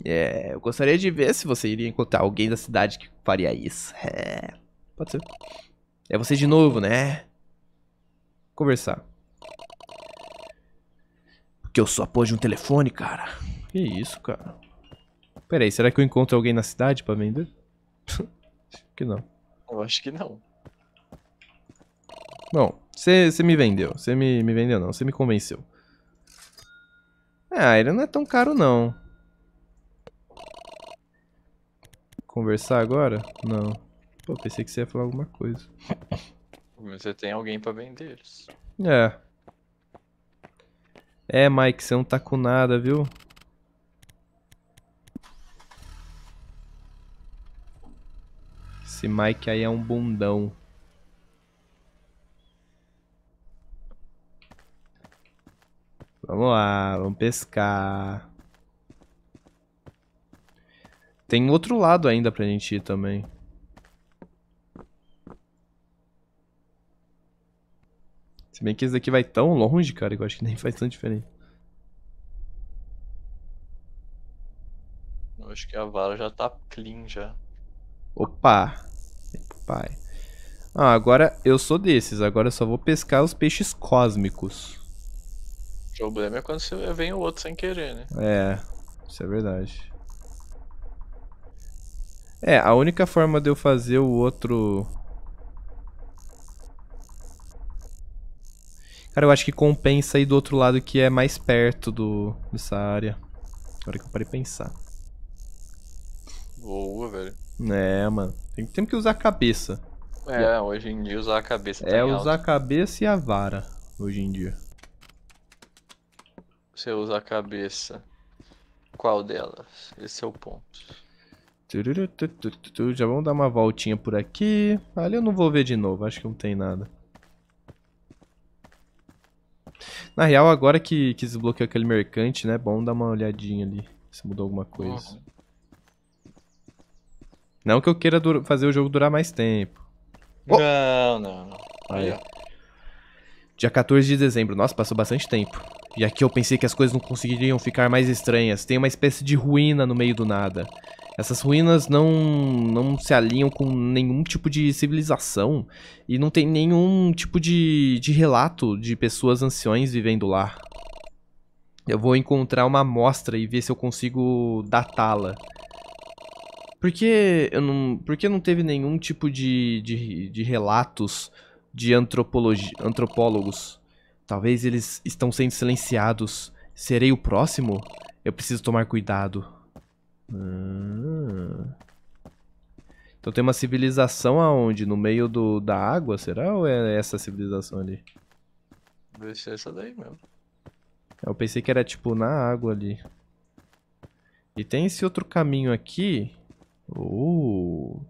É, eu gostaria de ver se você iria encontrar alguém da cidade que faria isso. É, pode ser. É você de novo, né? Conversar. Porque eu só pôde um telefone, cara. Que isso, cara. Pera aí, será que eu encontro alguém na cidade pra vender? *laughs* acho que não. Eu acho que não. Bom, você me vendeu. Você me, me vendeu, não. Você me convenceu. Ah, ele não é tão caro, não. Conversar agora? Não. Pô, pensei que você ia falar alguma coisa. você tem alguém pra vender eles. É. É, Mike, você não tá com nada, viu? Esse Mike aí é um bundão. Vamos lá, vamos pescar. Tem outro lado ainda pra gente ir também. Se bem que esse daqui vai tão longe, cara, que eu acho que nem faz tanta diferença. Eu acho que a vara já tá clean já. Opa! Pai. Ah, agora eu sou desses. Agora eu só vou pescar os peixes cósmicos. O problema é quando você vem o outro sem querer, né? É, isso é verdade. É, a única forma de eu fazer o outro. Cara, eu acho que compensa ir do outro lado que é mais perto do, dessa área. Agora que eu parei pensar. Boa, velho. É, mano. Tem, tem que usar a cabeça. É, hoje em dia usar a cabeça. Tá é usar a cabeça e a vara, hoje em dia. Você usa a cabeça. Qual delas? Esse é o ponto. Já vamos dar uma voltinha por aqui. Ali eu não vou ver de novo, acho que não tem nada. Na real, agora que, que desbloqueou aquele mercante, né? Bom dar uma olhadinha ali. Se mudou alguma coisa. Uhum. Não que eu queira fazer o jogo durar mais tempo. Oh! Não, não. Aí. Aí, Dia 14 de dezembro. Nossa, passou bastante tempo. E aqui eu pensei que as coisas não conseguiriam ficar mais estranhas. Tem uma espécie de ruína no meio do nada. Essas ruínas não, não se alinham com nenhum tipo de civilização. E não tem nenhum tipo de, de relato de pessoas anciões vivendo lá. Eu vou encontrar uma amostra e ver se eu consigo datá-la. Porque eu não, porque não teve nenhum tipo de, de, de relatos de antropólogos. Talvez eles estão sendo silenciados. Serei o próximo? Eu preciso tomar cuidado. Hum. Então tem uma civilização aonde? No meio do, da água, será? Ou é essa civilização ali? Deve ser essa daí mesmo. É, eu pensei que era tipo na água ali. E tem esse outro caminho aqui. Uh.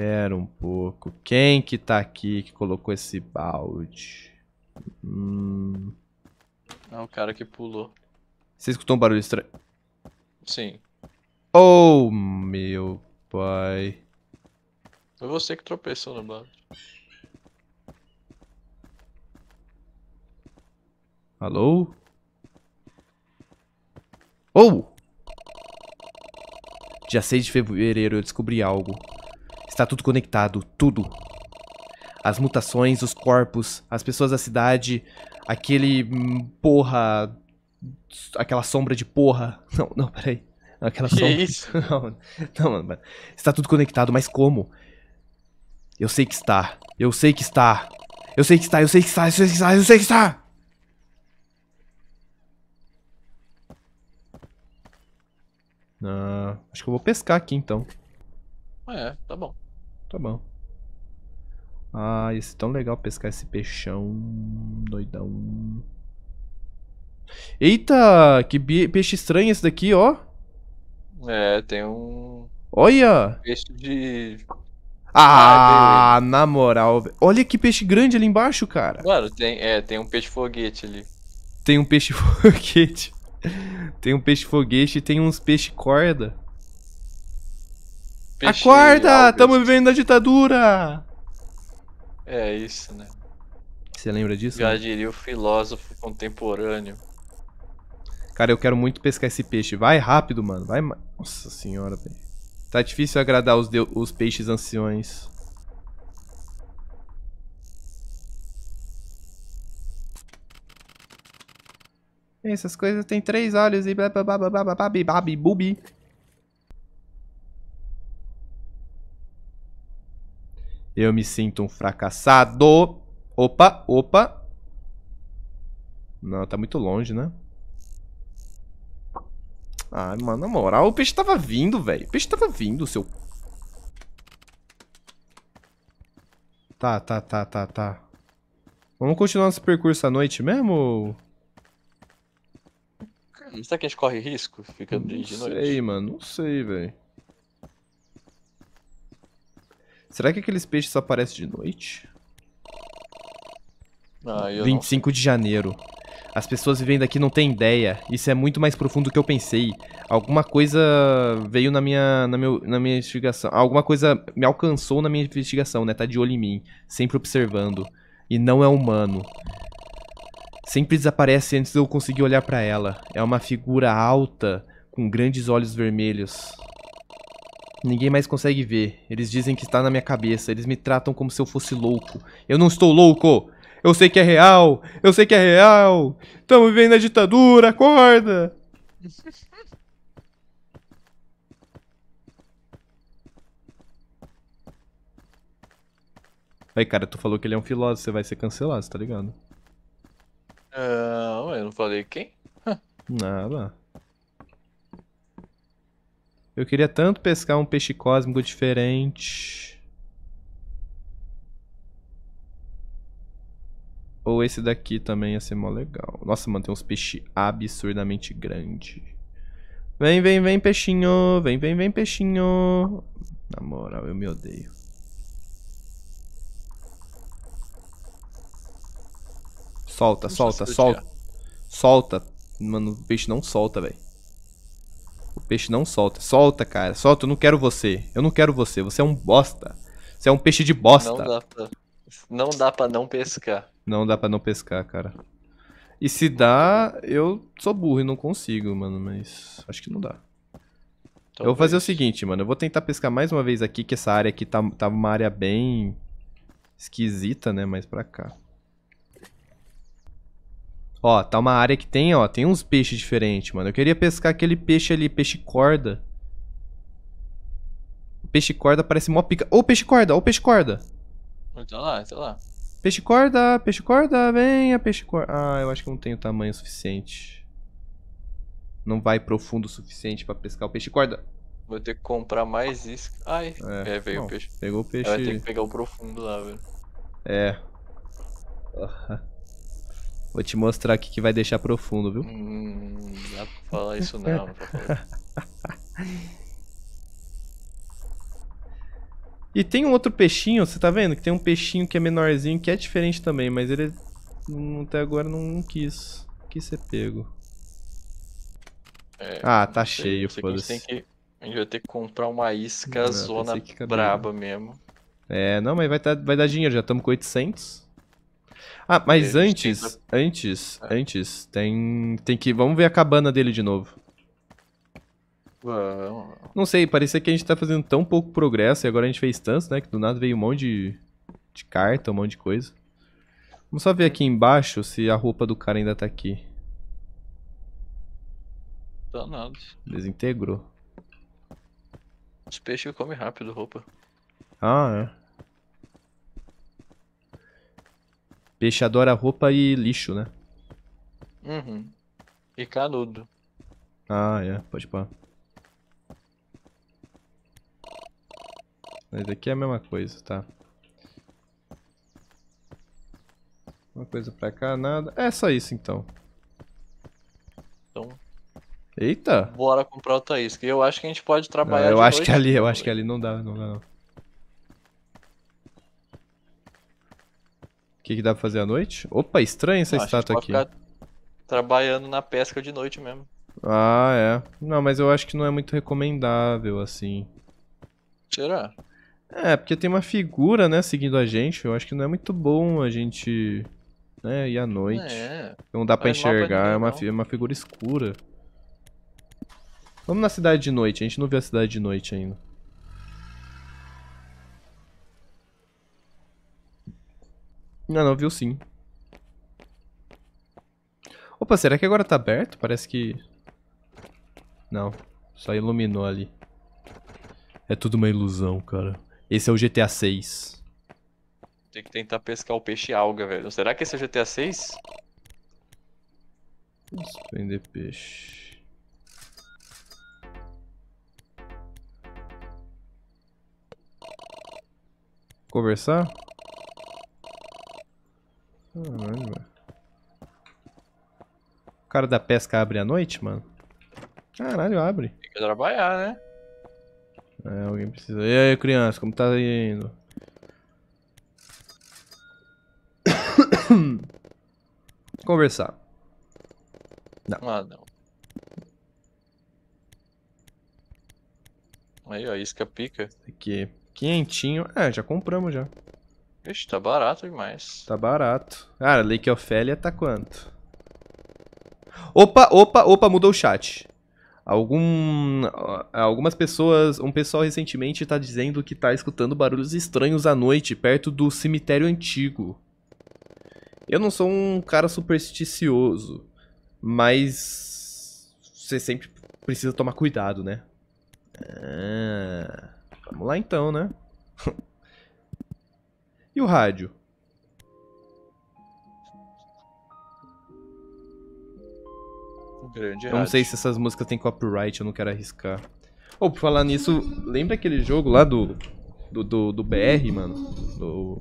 Espera um pouco. Quem que tá aqui que colocou esse balde? Hum... É o cara que pulou. Você escutou um barulho estranho? Sim. Oh, meu pai. Foi você que tropeçou no balde. Alô? Oh! Dia 6 de fevereiro eu descobri algo. Está tudo conectado, tudo. As mutações, os corpos, as pessoas da cidade, aquele hum, porra. Aquela sombra de porra. *laughs* Não, não, peraí. Aquela que sombra. Isso? *laughs* Não, não, mano. Está tudo conectado, mas como? Eu sei que está. Eu sei que está. Eu sei que está, eu sei que está, eu sei que está, eu sei que está. Ah, acho que eu vou pescar aqui então. É, tá bom. Tá bom. Ah, ia ser tão legal pescar esse peixão doidão. Eita, que peixe estranho esse daqui, ó. É, tem um... Olha! Peixe de... Ah, ah na moral. Olha que peixe grande ali embaixo, cara. Mano, tem, é, tem um peixe foguete ali. Tem um peixe *laughs* foguete. tem um peixe foguete e tem uns peixe corda. Peixe Acorda! Estamos vivendo na ditadura! É isso, né? Você lembra disso? Já diria o filósofo contemporâneo. Cara, eu quero muito pescar esse peixe. Vai rápido, mano. Vai. Nossa senhora, velho. Tá difícil agradar os, os peixes anciões. Essas coisas têm três olhos e blá blá blá blá blá blá blá blá Eu me sinto um fracassado. Opa, opa. Não, tá muito longe, né? Ai, mano, na moral, o peixe tava vindo, velho. O peixe tava vindo, seu... Tá, tá, tá, tá, tá. Vamos continuar nosso percurso à noite mesmo? Será que a gente corre risco ficando não de noite? Não sei, mano. Não sei, velho. Será que aqueles peixes só aparecem de noite? Ah, 25 não. de janeiro. As pessoas vivendo aqui não têm ideia. Isso é muito mais profundo do que eu pensei. Alguma coisa veio na minha, na meu, na minha investigação. Alguma coisa me alcançou na minha investigação, né? Tá de olho em mim, sempre observando. E não é humano. Sempre desaparece antes de eu conseguir olhar para ela. É uma figura alta, com grandes olhos vermelhos. Ninguém mais consegue ver. Eles dizem que está na minha cabeça. Eles me tratam como se eu fosse louco. Eu não estou louco! Eu sei que é real! Eu sei que é real! Tamo vivendo a ditadura, acorda! Aí, cara, tu falou que ele é um filósofo, você vai ser cancelado, tá ligado? Não, eu não falei quem? Nada. Eu queria tanto pescar um peixe cósmico diferente. Ou esse daqui também ia ser mó legal. Nossa, mano, tem uns peixes absurdamente grande. Vem, vem, vem, peixinho. Vem, vem, vem, peixinho. Na moral, eu me odeio. Solta, solta, solta. Solta. Mano, o peixe não solta, velho. Peixe não solta. Solta, cara. Solta, eu não quero você. Eu não quero você. Você é um bosta. Você é um peixe de bosta. Não dá pra não, dá pra não pescar. Não dá pra não pescar, cara. E se dá, eu sou burro e não consigo, mano, mas acho que não dá. Talvez. Então eu vou é fazer o seguinte, mano, eu vou tentar pescar mais uma vez aqui, que essa área aqui tá, tá uma área bem esquisita, né, mais pra cá. Ó, tá uma área que tem, ó, tem uns peixes diferentes, mano. Eu queria pescar aquele peixe ali, peixe corda. Peixe corda parece mó pica. Ô, oh, peixe corda, ô, oh, peixe corda. Tá lá, tá lá. Peixe corda, peixe corda, venha, peixe corda. Ah, eu acho que não tenho tamanho suficiente. Não vai profundo o suficiente pra pescar o peixe corda. Vou ter que comprar mais isca. Ai, é, é veio o peixe. Pegou o peixe. Vai ter que pegar o profundo lá, velho. É. Vou te mostrar aqui que vai deixar profundo, viu? Hum, não dá pra falar isso não, *laughs* não E tem um outro peixinho, você tá vendo? Que tem um peixinho que é menorzinho, que é diferente também, mas ele até agora não, quis, quis ser pego. É, ah, tá sei, cheio, foda-se. A, que... gente vai ter que comprar uma isca não, zona braba mesmo. É, não, mas vai, tá, vai dar dinheiro, já estamos com 800. Ah, mas é, antes, antes, é. antes, tem, tem que... Vamos ver a cabana dele de novo. Vamos. Não sei, parecia que a gente tá fazendo tão pouco progresso e agora a gente fez tanto, né? Que do nada veio um monte de, de carta, um monte de coisa. Vamos só ver aqui embaixo se a roupa do cara ainda tá aqui. Danado. Tá Desintegrou. Os peixes comem rápido roupa. Ah, é. Peixe adora roupa e lixo, né? Uhum. E canudo. Ah, é. Pode pôr. Mas daqui é a mesma coisa, tá? Uma coisa pra cá, nada. É só isso então. Então. Eita! Bora comprar outra isca. Eu acho que a gente pode trabalhar. Não, ah, eu acho que ali, eu acho que ali não dá, não dá não. que, que dá pra fazer à noite? Opa, estranha essa Não, estátua aqui. Ficar trabalhando na pesca de noite mesmo. Ah, é. Não, mas eu acho que não é muito recomendável, assim. Será? É, porque tem uma figura, né, seguindo a gente. Eu acho que não é muito bom a gente né, ir à noite. É. Não dá pra é enxergar, ninguém, é, uma, é uma figura escura. Vamos na cidade de noite, a gente não viu a cidade de noite ainda. Não, não, viu sim. Opa, será que agora tá aberto? Parece que... Não, só iluminou ali. É tudo uma ilusão, cara. Esse é o GTA 6. Tem que tentar pescar o peixe alga, velho. Será que esse é o GTA 6? Suspender peixe. Conversar? Caramba. O cara da pesca abre à noite, mano? Caralho, abre. Tem que trabalhar, né? É, alguém precisa. E aí, criança, como tá indo? *coughs* Conversar. Não. Ah, não. Aí, ó, isca pica. Aqui. É Quinhentinho. É, já compramos já. Ixi, tá barato demais. Tá barato. Cara, Lake Ofélia tá quanto? Opa, opa, opa, mudou o chat. Algum, algumas pessoas, um pessoal recentemente tá dizendo que tá escutando barulhos estranhos à noite perto do cemitério antigo. Eu não sou um cara supersticioso, mas você sempre precisa tomar cuidado, né? Ah, vamos lá então, né? *laughs* E o rádio? Grande eu não sei se essas músicas têm copyright, eu não quero arriscar. Ou, oh, por falar nisso, lembra aquele jogo lá do. do, do, do BR, mano? Do.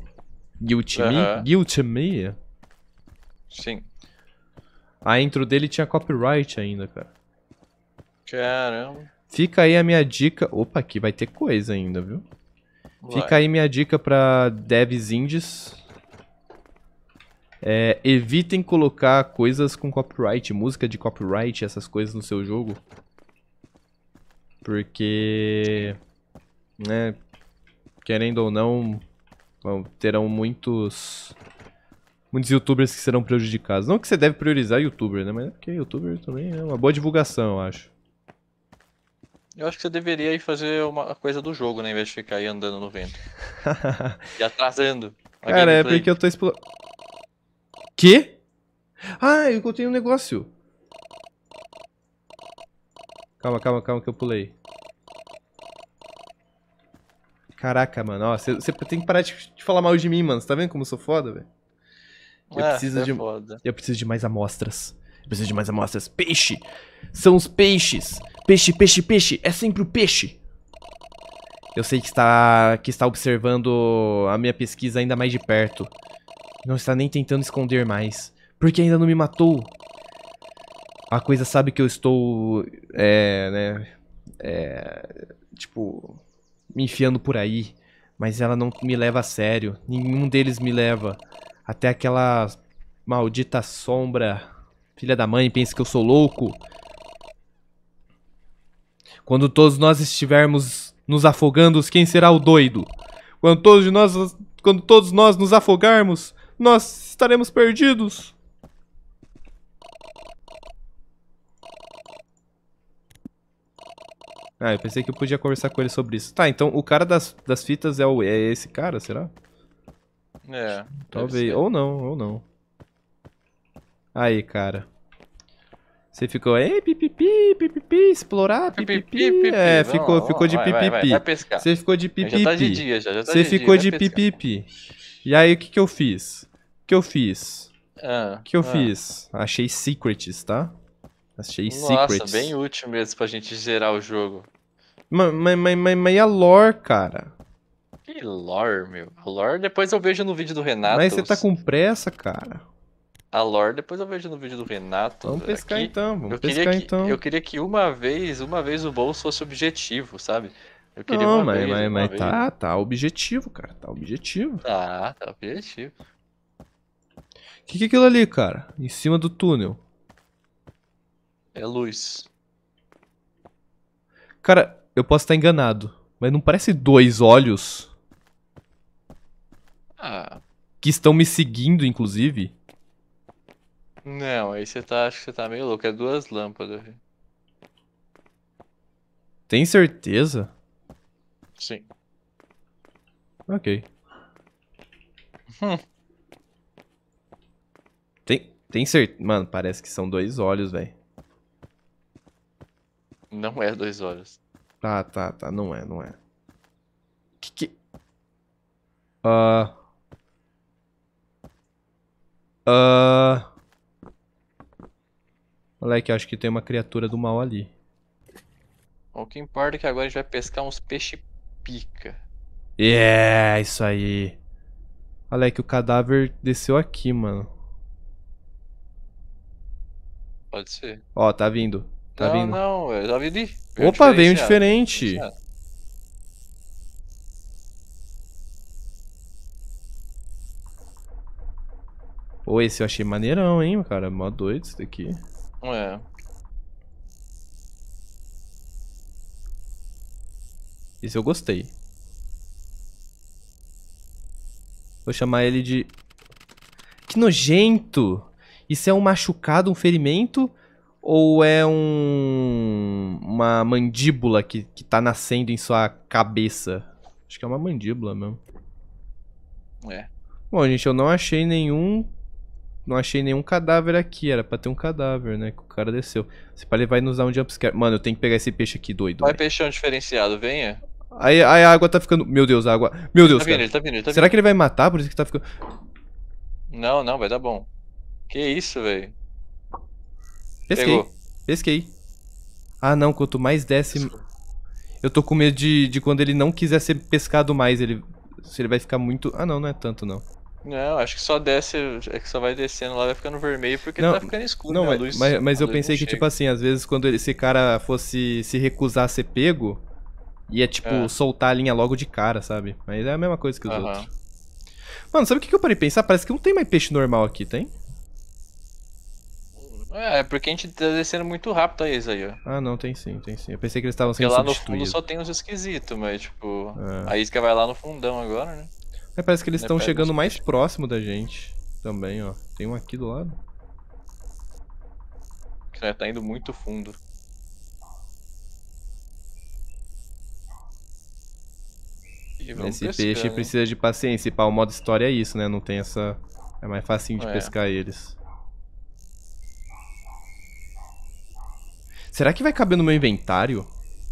Guilty uh -huh. Me? Guilty Me? Sim. A intro dele tinha copyright ainda, cara. Caramba. Fica aí a minha dica. Opa, aqui vai ter coisa ainda, viu? Vai. Fica aí minha dica para devs indies. É, evitem colocar coisas com copyright, música de copyright, essas coisas no seu jogo. Porque, né, querendo ou não, terão muitos muitos youtubers que serão prejudicados. Não que você deve priorizar youtuber, né, mas é porque youtuber também é uma boa divulgação, eu acho. Eu acho que você deveria ir fazer uma coisa do jogo, né? Em vez de ficar aí andando no vento. *laughs* e atrasando. Cara, é porque eu tô explorando. Quê? Ah, eu encontrei um negócio. Calma, calma, calma que eu pulei. Caraca, mano, você tem que parar de, de, falar mal de mim, mano. Você tá vendo como eu sou foda, velho? Eu é, preciso é de foda. eu preciso de mais amostras. Eu preciso de mais amostras. Peixe! São os peixes. Peixe, peixe, peixe. É sempre o peixe. Eu sei que está, que está observando a minha pesquisa ainda mais de perto. Não está nem tentando esconder mais. Porque ainda não me matou. A coisa sabe que eu estou... É, né... É, tipo... Me enfiando por aí. Mas ela não me leva a sério. Nenhum deles me leva. Até aquela maldita sombra. Filha da mãe, pensa que eu sou louco. Quando todos nós estivermos nos afogando, quem será o doido? Quando todos nós, quando todos nós nos afogarmos, nós estaremos perdidos. Ah, eu pensei que eu podia conversar com ele sobre isso. Tá, então o cara das, das fitas é, o, é esse cara, será? É. Talvez. Ou não, ou não. Aí, cara. Você ficou, ei, pipipi, pipipi, explorar, pipipi. pipipi é, não, ficou, não, ficou de pipipi. Vai, vai, vai Você ficou de pipipi. Já tá de dia, já, já tá Você de ficou de pipipi. E aí, o que que eu fiz? O que eu fiz? Ah, que eu ah. fiz? Achei secrets, tá? Achei Nossa, secrets. bem útil mesmo pra gente gerar o jogo. Mas, mas, mas, mas e a lore, cara? Que lore, meu? Lore depois eu vejo no vídeo do Renato. Mas você tá com pressa, cara a lore, depois eu vejo no vídeo do Renato. Vamos pescar aqui. então, vamos eu pescar que, então. Eu queria que uma vez, uma vez o bolso fosse objetivo, sabe? Eu queria Não, mas, vez, mas, mas tá, tá objetivo, cara, tá objetivo. Tá, tá objetivo. O que, que é aquilo ali, cara? Em cima do túnel. É luz. Cara, eu posso estar enganado, mas não parece dois olhos? Ah. Que estão me seguindo, inclusive? Não, aí você tá, acho que você tá meio louco. É duas lâmpadas. Tem certeza? Sim. Ok. Hum. Tem, tem certeza. Mano, parece que são dois olhos, velho. Não é dois olhos. Tá, tá, tá. Não é, não é. Que que. Ah. Uh... Ah. Uh... Moleque, acho que tem uma criatura do mal ali. O que importa é que agora a gente vai pescar uns peixe pica. É, yeah, isso aí. Moleque, o cadáver desceu aqui, mano. Pode ser. Ó, tá vindo. Tá não, vindo. Não, eu já vi de... Veio Opa, veio diferente. É. Ô, esse eu achei maneirão, hein, cara. Mó doido isso daqui. É. Esse eu gostei. Vou chamar ele de... Que nojento! Isso é um machucado, um ferimento? Ou é um... uma mandíbula que, que tá nascendo em sua cabeça? Acho que é uma mandíbula mesmo. É. Bom, gente, eu não achei nenhum não achei nenhum cadáver aqui. Era pra ter um cadáver, né? Que o cara desceu. para levar vai nos dar um jumpscare. Mano, eu tenho que pegar esse peixe aqui, doido. Vai, véio. peixão diferenciado, venha. Aí, aí, a água tá ficando. Meu Deus, a água. Meu tá Deus, tá vindo, Ele tá vindo, ele tá vindo. Será que ele vai matar? Por isso que tá ficando. Não, não, vai dar bom. Que isso, velho. Pesquei. Pegou. Pesquei. Ah, não, quanto mais desce. Eu tô com medo de, de quando ele não quiser ser pescado mais. Ele, se ele vai ficar muito. Ah, não, não é tanto não. Não, acho que só desce, é que só vai descendo lá, vai ficando vermelho porque não, tá ficando escuro. Não, né? mas, luz, mas, mas eu pensei que, chega. tipo assim, às vezes quando esse cara fosse se recusar a ser pego, ia, tipo, é. soltar a linha logo de cara, sabe? Mas é a mesma coisa que os uh -huh. outros. Mano, sabe o que eu parei de pensar? Parece que não tem mais peixe normal aqui, tem? É, é porque a gente tá descendo muito rápido a aí, ó. Ah, não, tem sim, tem sim. Eu pensei que eles estavam sendo Porque lá no fundo só tem os esquisitos, mas, tipo, é. a isca vai lá no fundão agora, né? É, parece que eles estão né, chegando mais próximo da gente também, ó. Tem um aqui do lado. Cara, tá indo muito fundo. Esse peixe precisa de paciência. E pá, o modo história é isso, né? Não tem essa... É mais facinho de é. pescar eles. Será que vai caber no meu inventário?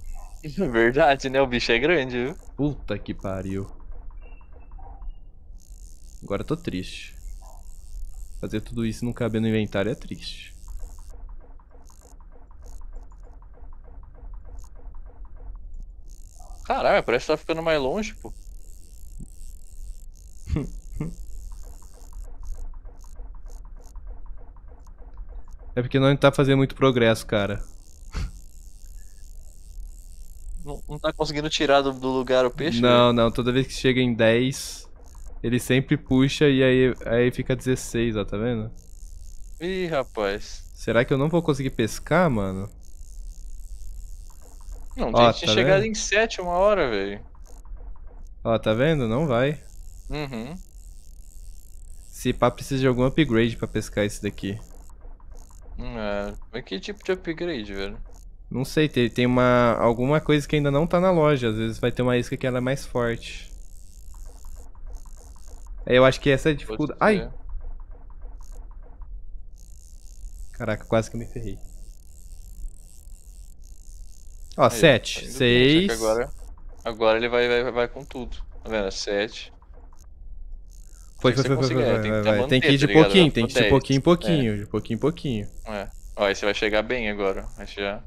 *laughs* Verdade, né? O bicho é grande, viu? Puta que pariu. Agora eu tô triste. Fazer tudo isso e não caber no inventário é triste. Caralho, parece que tá ficando mais longe, pô. é porque não tá fazendo muito progresso, cara. Não, não tá conseguindo tirar do, do lugar o peixe? Né? Não, né? não. Toda vez que chega em 10, ele sempre puxa e aí, aí fica 16, ó, tá vendo? Ih, rapaz. Será que eu não vou conseguir pescar, mano? Não, ó, que tá chegado vendo? em 7 uma hora, velho. Ó, tá vendo? Não vai. Uhum. Se pá, precisa de algum upgrade pra pescar esse daqui. Hum, é, mas que tipo de upgrade, velho? Não sei, tem, tem uma, alguma coisa que ainda não tá na loja. Às vezes vai ter uma isca que ela é mais forte. Eu acho que essa é a dificuldade. Ai! Caraca, quase que eu me ferrei. Ó, 7, 6. Tá agora, agora ele vai, vai, vai com tudo. Tá vendo? 7. É foi, foi, é, foi, foi, foi, tá vai, tem, vai, que tá tem que ir de pouquinho, tem que ir de pouquinho em pouquinho, é. de pouquinho em pouquinho. É. Ó, aí você vai chegar bem agora. Aí já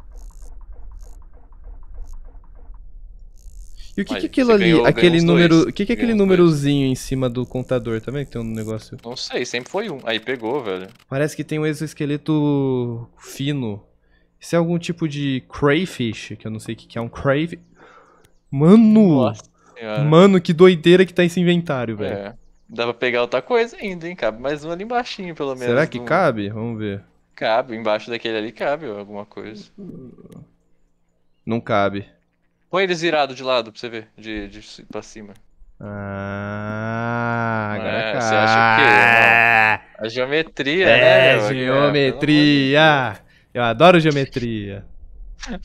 E o que, Mas, aquilo ali, ganhou, aquele ganhou número, o que que é aquele númerozinho em cima do contador também que tem um negócio? Não sei, sempre foi um. Aí pegou, velho. Parece que tem um exoesqueleto fino. Isso é algum tipo de crayfish, que eu não sei o que, que é um crayfish. Mano! Nossa Mano, que doideira que tá esse inventário, é, velho. É. Dá pra pegar outra coisa ainda, hein? Cabe mais um ali embaixinho pelo menos. Será que cabe? Vamos ver. Cabe, embaixo daquele ali cabe alguma coisa. Não cabe. Põe eles virado de lado pra você ver, de, de pra cima. Ah, é, Você acha o quê? A geometria, é, né? Geometria! É, eu adoro geometria. *laughs*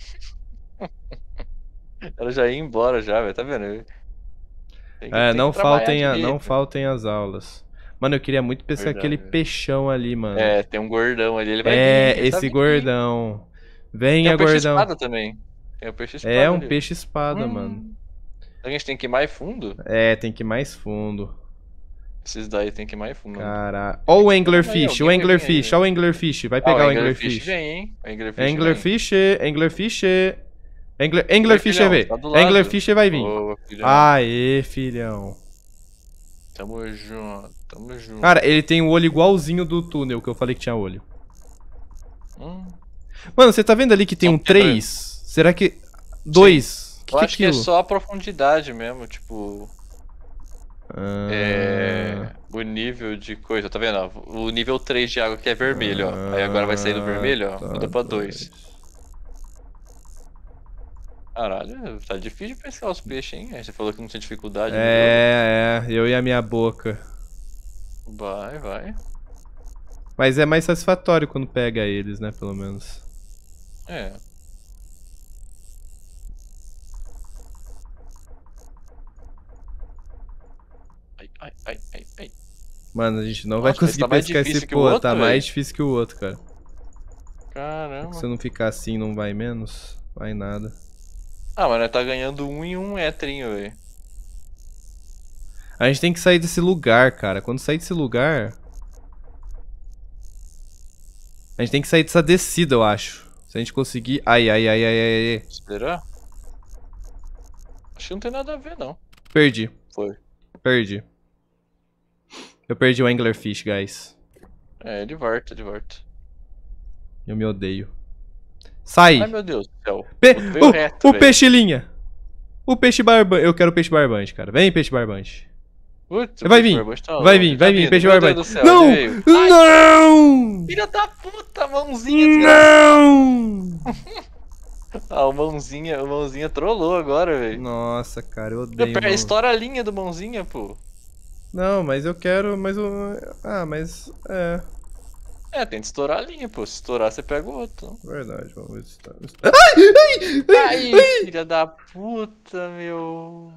Ela já ia embora já, velho. Tá vendo? é, não faltem, a, não faltem as aulas. Mano, eu queria muito pescar aquele velho. peixão ali, mano. É, tem um gordão ali, ele vai É, vir, esse gordão. Venha, tem um gordão. Tem também. É um peixe é espada. É um ali. peixe espada, hum. mano. A gente tem que ir mais fundo? É, tem que ir mais fundo. Esses daí tem que ir mais fundo. Caralho. Ó oh, o Anglerfish, o Anglerfish, ó o Anglerfish. Vai pegar ah, o fish. Vem, hein? O Anglerfish, Anglerfish, vem. Anglerfish. Angler, é tá Anglerfish vai vir. Anglerfish vai vir. Aê, filhão. Tamo junto, tamo junto. Cara, ele tem o olho igualzinho do túnel que eu falei que tinha olho. Hum. Mano, você tá vendo ali que tem um 3? Será que. Dois. Que Eu que é acho que é só a profundidade mesmo, tipo. É, ah. É. O nível de coisa, tá vendo? O nível 3 de água que é vermelho, ah, ó. Aí agora vai sair do ah, vermelho, ó. Tá, muda pra 2. Caralho, tá difícil de pescar os peixes, hein? você falou que não tinha dificuldade. É, é, eu e a minha boca. Vai, vai. Mas é mais satisfatório quando pega eles, né? Pelo menos. É. Ai, ai, ai. Mano, a gente não Nossa, vai conseguir tá pescar esse porra. Tá véio. mais difícil que o outro, cara. Caramba. Se eu não ficar assim, não vai menos? Vai nada. Ah, mas nós tá ganhando um em um etrinho, velho. A gente tem que sair desse lugar, cara. Quando sair desse lugar... A gente tem que sair dessa descida, eu acho. Se a gente conseguir... Ai, ai, ai, ai, ai, ai. Será? Acho que não tem nada a ver, não. Perdi. Foi. Perdi. Eu perdi o Anglerfish, guys. É, de volta, de volta. Eu me odeio. Sai! Ai, meu Deus do céu. Pe o, reto, o peixe linha. O peixe barbante. Eu quero o peixe barbante, cara. Vem, peixe barbante. vai, tá vir. Tá vai vir, vai vir, peixe barbante. não! Ai, não! Filha da puta, mãozinha. Não! *laughs* ah, o mãozinha, o mãozinha trollou agora, velho. Nossa, cara, eu odeio. Estoura a linha do mãozinha, pô. Não, mas eu quero, mas eu. Ah, mas. É. É, tem que estourar a linha, pô. Se estourar, você pega o outro. Verdade, vamos estourar. Tá, tá. Ai, ai, ai, tá ai, filha da puta, meu.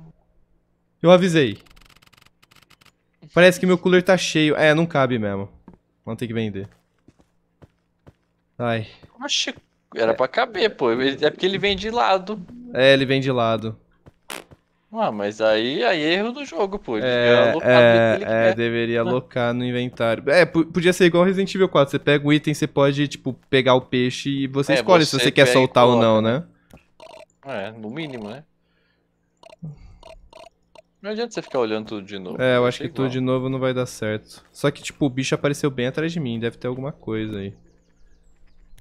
Eu avisei. Parece que meu cooler tá cheio. É, não cabe mesmo. Vamos ter que vender. Ai. Oxe, era pra caber, pô. É porque ele vem de lado. É, ele vem de lado. Ah, mas aí é erro do jogo, pô. É, é, é, é, é deveria alocar no inventário. É, podia ser igual Resident Evil 4. Você pega o item, você pode, tipo, pegar o peixe e você é, escolhe você se você quer soltar ou não, né? né? É, no mínimo, né? Não adianta você ficar olhando tudo de novo. É, eu acho que igual. tudo de novo não vai dar certo. Só que, tipo, o bicho apareceu bem atrás de mim. Deve ter alguma coisa aí.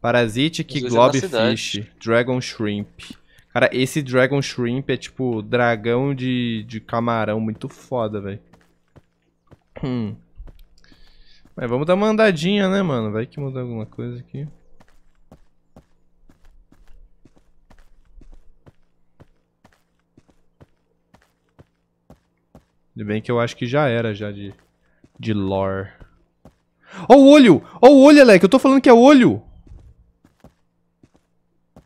Parasitic é Globfish. Fish, Dragon Shrimp. Cara, esse Dragon Shrimp é tipo dragão de, de camarão muito foda, velho. Hum. Mas vamos dar uma andadinha, né, mano? Vai que muda alguma coisa aqui. Ainda bem que eu acho que já era já de, de lore. Ó oh, o olho! Ó oh, o olho, Alec! Eu tô falando que é olho!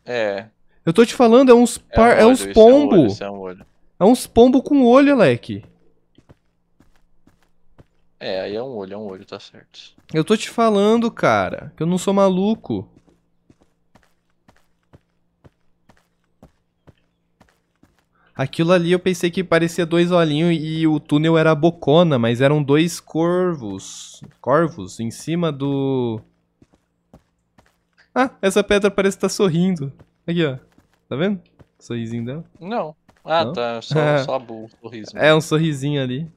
É, eu tô te falando, é uns par... é, um é olho, é uns pombo. É, um olho, é, um é uns pombo com olho, leque. É, aí é um olho, é um olho, tá certo. Eu tô te falando, cara, que eu não sou maluco. Aquilo ali eu pensei que parecia dois olhinhos e o túnel era a bocona, mas eram dois corvos. Corvos em cima do. Ah, essa pedra parece estar tá sorrindo. Aqui, ó. Tá vendo? sorrisinho dela. Não. Ah, Não? tá. É só, *laughs* só o sorriso. É um sorrisinho ali.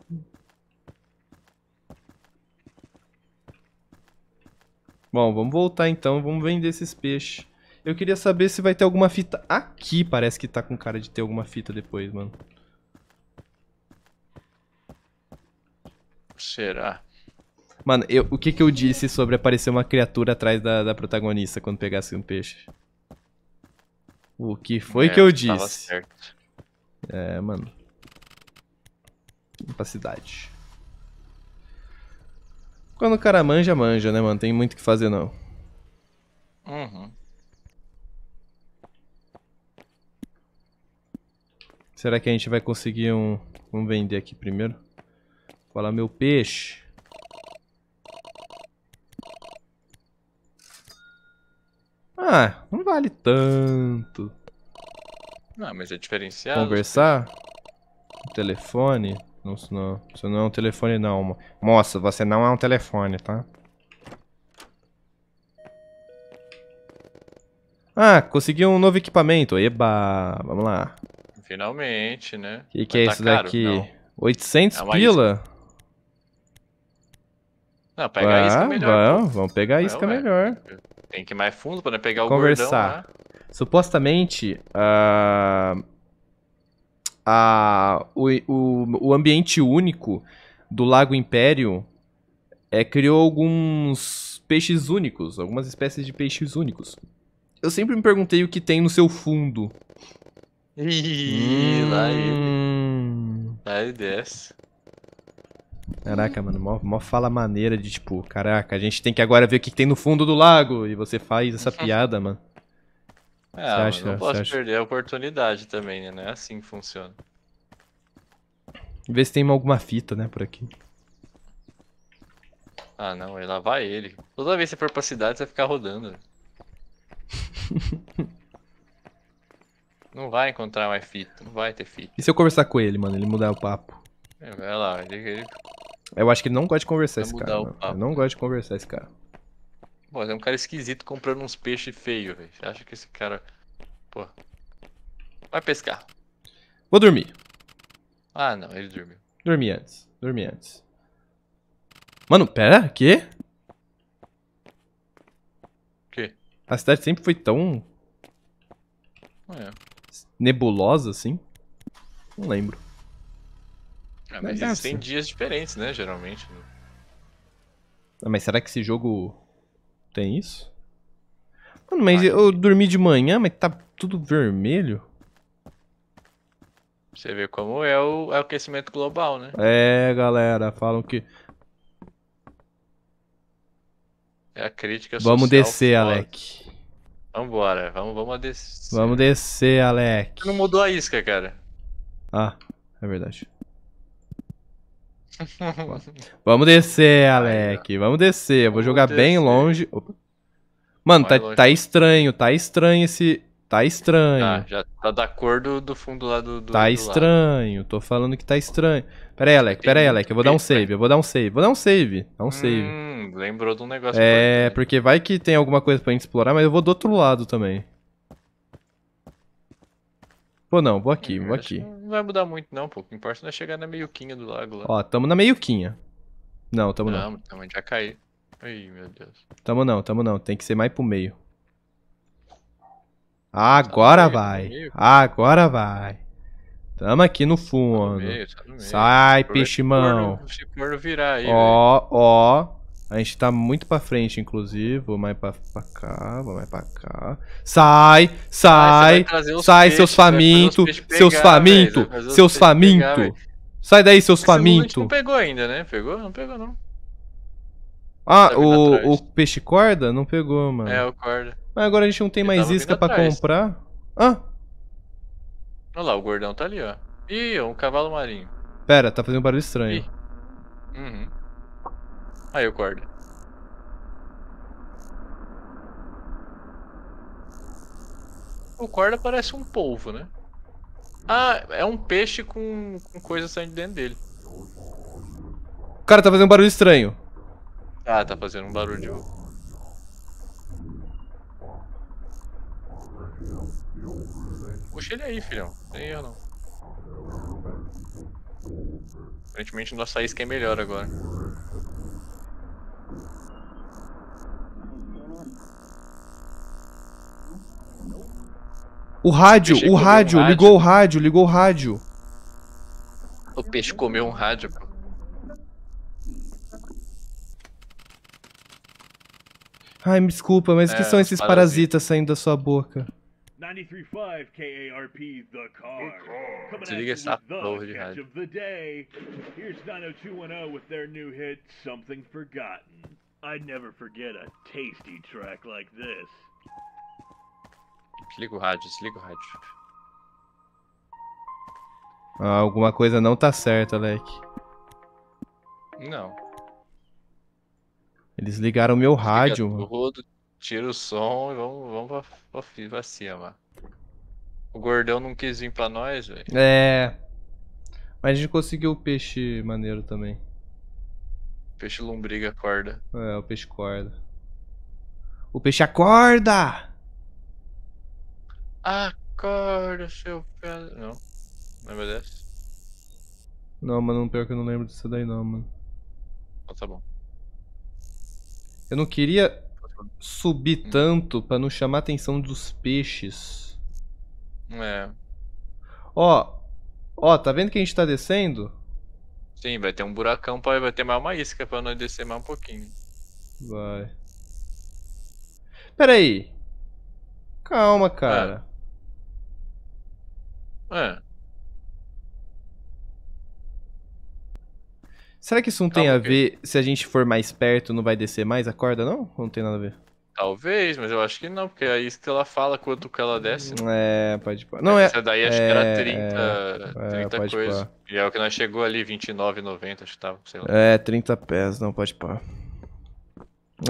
Bom, vamos voltar então. Vamos vender esses peixes. Eu queria saber se vai ter alguma fita aqui. Parece que tá com cara de ter alguma fita depois, mano. Será? Mano, eu, o que que eu disse sobre aparecer uma criatura atrás da, da protagonista quando pegasse um peixe? O que foi é, que eu disse? É, mano. Capacidade. Quando o cara manja, manja, né, mano? Tem muito o que fazer, não. Uhum. Será que a gente vai conseguir um... Vamos vender aqui primeiro. Falar meu peixe. Ah, não vale tanto. não ah, mas é diferenciado. Conversar? Você... Telefone? Não, não, isso não é um telefone não. Moça, você não é um telefone, tá? Ah, consegui um novo equipamento. Eba, vamos lá. Finalmente, né? O que, que é tá isso caro? daqui? Não. 800 é pila? Isca. Não, ah, isca melhor. Vamos, vamos pegar a isca é melhor. Tem que ir mais fundo para pegar conversar. o Conversar. Né? Supostamente, uh, ah, a, ah, o, o, o ambiente único do Lago Império é, criou alguns peixes únicos, algumas espécies de peixes únicos. Eu sempre me perguntei o que tem no seu fundo. Ih, hum... lá ele. Lá ele desce. Caraca, mano, mó, mó fala maneira de tipo, caraca, a gente tem que agora ver o que, tem no fundo do lago. E você faz essa *laughs* piada, mano. É, você acha, não posso perder a oportunidade também, né? Não é assim que funciona. Vê se tem alguma fita, né, por aqui. Ah, não, aí lá vai ele. Toda vez que você for pra cidade, você vai ficar rodando. *laughs* não vai encontrar mais fita, não vai ter fita. E se eu conversar com ele, mano, ele mudar o papo? É, vai lá, ele eu acho que ele não gosta de conversar Vai esse cara. Não gosta de conversar esse cara. Pô, é um cara esquisito comprando uns peixes feios, velho. Você acha que esse cara. Pô. Vai pescar. Vou dormir. Ah, não, ele dormiu. Dormi antes. Dormi antes. Mano, pera, quê? Quê? A cidade sempre foi tão. É. nebulosa assim? Não lembro. Ah, mas é existem assim. dias diferentes, né? Geralmente. Né? Ah, mas será que esse jogo tem isso? Mano, mas ah, eu dormi de manhã, mas tá tudo vermelho. Você vê como é o é aquecimento global, né? É, galera, falam que. É a crítica social. Vamos descer, Alec. Vambora, vamos, vamos descer. Vamos descer, Alec. Não mudou a isca, cara. Ah, é verdade. *laughs* Vamos descer, Alec. Vamos descer. Eu vou Vamos jogar descer. bem longe. Mano, tá, longe. tá, estranho, tá estranho esse. Tá estranho. Tá, já tá da cor do, do fundo lá do. do tá estranho, lado. tô falando que tá estranho. Pera aí, Alec, pera aí, Alec. Eu vou dar um save, eu vou dar um save, vou dar um save. Dá um hum, save. Hum, lembrou de um negócio. É, porque vai que tem alguma coisa pra gente explorar, mas eu vou do outro lado também. Vou não, vou aqui, é, vou aqui. Não vai mudar muito não, pô. O que importa não é chegar na meioquinha do lago lá. Ó, tamo na meioquinha. Não, tamo não. Não, tamo já cair. Ai, meu Deus. Tamo não, tamo não. Tem que ser mais pro meio. Agora vai. Meio, Agora vai. Tamo aqui no fundo. Tá no meio, tá no meio. Tá tá Sai, peixe-mão. Ó, ó. A gente tá muito pra frente, inclusive. Vou mais pra, pra cá, vou mais pra cá. Sai, sai, sai, seus faminto, seus famintos faminto, seus faminto. sai daí, seus famintos não pegou ainda, né? Pegou? Não pegou, não. Ah, tá o, o peixe corda? Não pegou, mano. É, o corda. Mas agora a gente não tem mais isca pra comprar. Ah! Olha lá, o gordão tá ali, ó. Ih, um cavalo marinho. Pera, tá fazendo um barulho estranho. Ih. Uhum. Aí o corda. O corda parece um polvo, né? Ah, é um peixe com, com coisa saindo de dentro dele. O cara tá fazendo um barulho estranho. Ah, tá fazendo um barulho de. Puxa ele aí, filhão. Não tem erro não. Aparentemente nosso isca é melhor agora. O rádio, o, o rádio, um ligou rádio. o rádio, ligou o rádio. O peixe comeu um rádio, Ai, me desculpa, mas o é, que são esses parasitas saindo da sua boca? 93.5 KARP The Car. Coming at you with the the day. Here's 90210 with their new hit, Something Forgotten. I'd never forget a tasty track like this. Desliga o rádio, desliga o rádio. Ah, alguma coisa não tá certa, Alec. Não. Eles ligaram meu rádio. Desliga Tira o som e vamos, vamos pra, pra, pra cima. O gordão não quis vir pra nós, velho. É. Mas a gente conseguiu o peixe maneiro também. Peixe lombriga acorda. É, o peixe acorda. O peixe acorda! Acorda, seu pé. Não. Lembra é desse Não, mano, pior que eu não lembro disso daí não, mano. Ah, tá bom. Eu não queria subir hum. tanto para não chamar a atenção dos peixes. É. Ó, ó, tá vendo que a gente tá descendo? Sim, vai ter um buracão, pra, vai ter mais uma isca pra nós descer mais um pouquinho. Vai. Pera aí. Calma, é. cara. É. é. Será que isso não Calma tem a que... ver, se a gente for mais perto, não vai descer mais a corda, não? Ou não tem nada a ver? Talvez, mas eu acho que não, porque a é isca que ela fala quanto que ela desce. Né? É, pode pôr. Não, é- Essa é, daí acho é, que era 30, é, 30 é, coisa. E é o que nós chegou ali, 29,90, acho que tava, sei lá. É, 30 pés, não, pode pôr.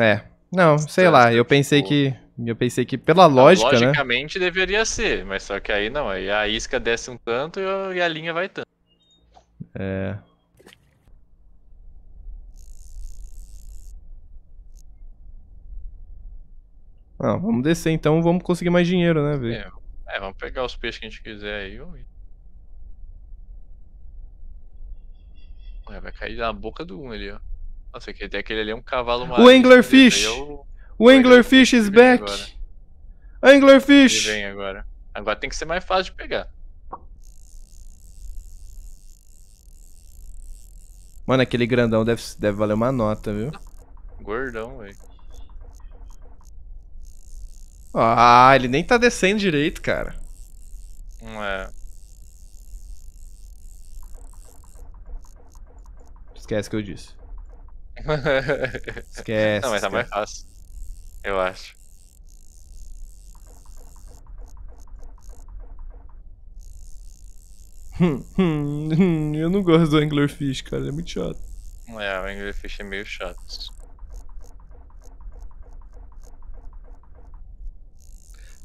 É. Não, sei lá, eu pensei tipo, que. Eu pensei que pela lógica. Né? logicamente né? deveria ser, mas só que aí não. Aí a isca desce um tanto e a linha vai tanto. É. Não, ah, vamos descer então, vamos conseguir mais dinheiro, né, velho? É, é, vamos pegar os peixes que a gente quiser aí. Ué, vai cair na boca do um ali, ó. Nossa, aquele, tem aquele ali é um cavalo marinho. O Anglerfish! fish é O Anglerfish is back! Agora. Anglerfish! Ele vem agora. Agora tem que ser mais fácil de pegar. Mano, aquele grandão deve, deve valer uma nota, viu? Gordão, velho. Ah, ele nem tá descendo direito, cara. É. Esquece que eu disse. *laughs* esquece. Não, mas tá mais fácil. Eu acho. *laughs* eu não gosto do Anglerfish, cara. Ele é muito chato. É, o Anglerfish é meio chato.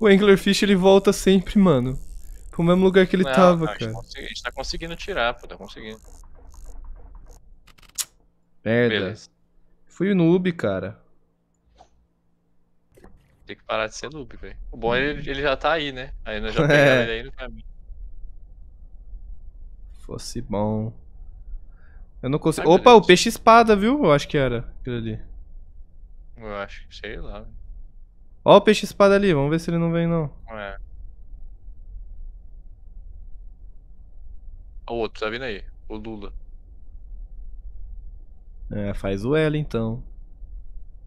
O Anglerfish ele volta sempre, mano. Pro mesmo lugar que ele não, tava, tá, não, cara. A gente tá conseguindo tirar, pô, tá conseguindo. Merda. Beleza. Fui noob, cara. Tem que parar de ser noob, velho. O bom é ele, ele já tá aí, né? Aí nós já *laughs* pegamos é. ele aí no caminho. Fosse bom. Eu não ah, consigo. Opa, o peixe espada, viu? Eu acho que era aquilo ali. Eu acho, sei lá. Ó o peixe espada ali, vamos ver se ele não vem não. É. O outro tá vindo aí, o Lula. É, faz o L então.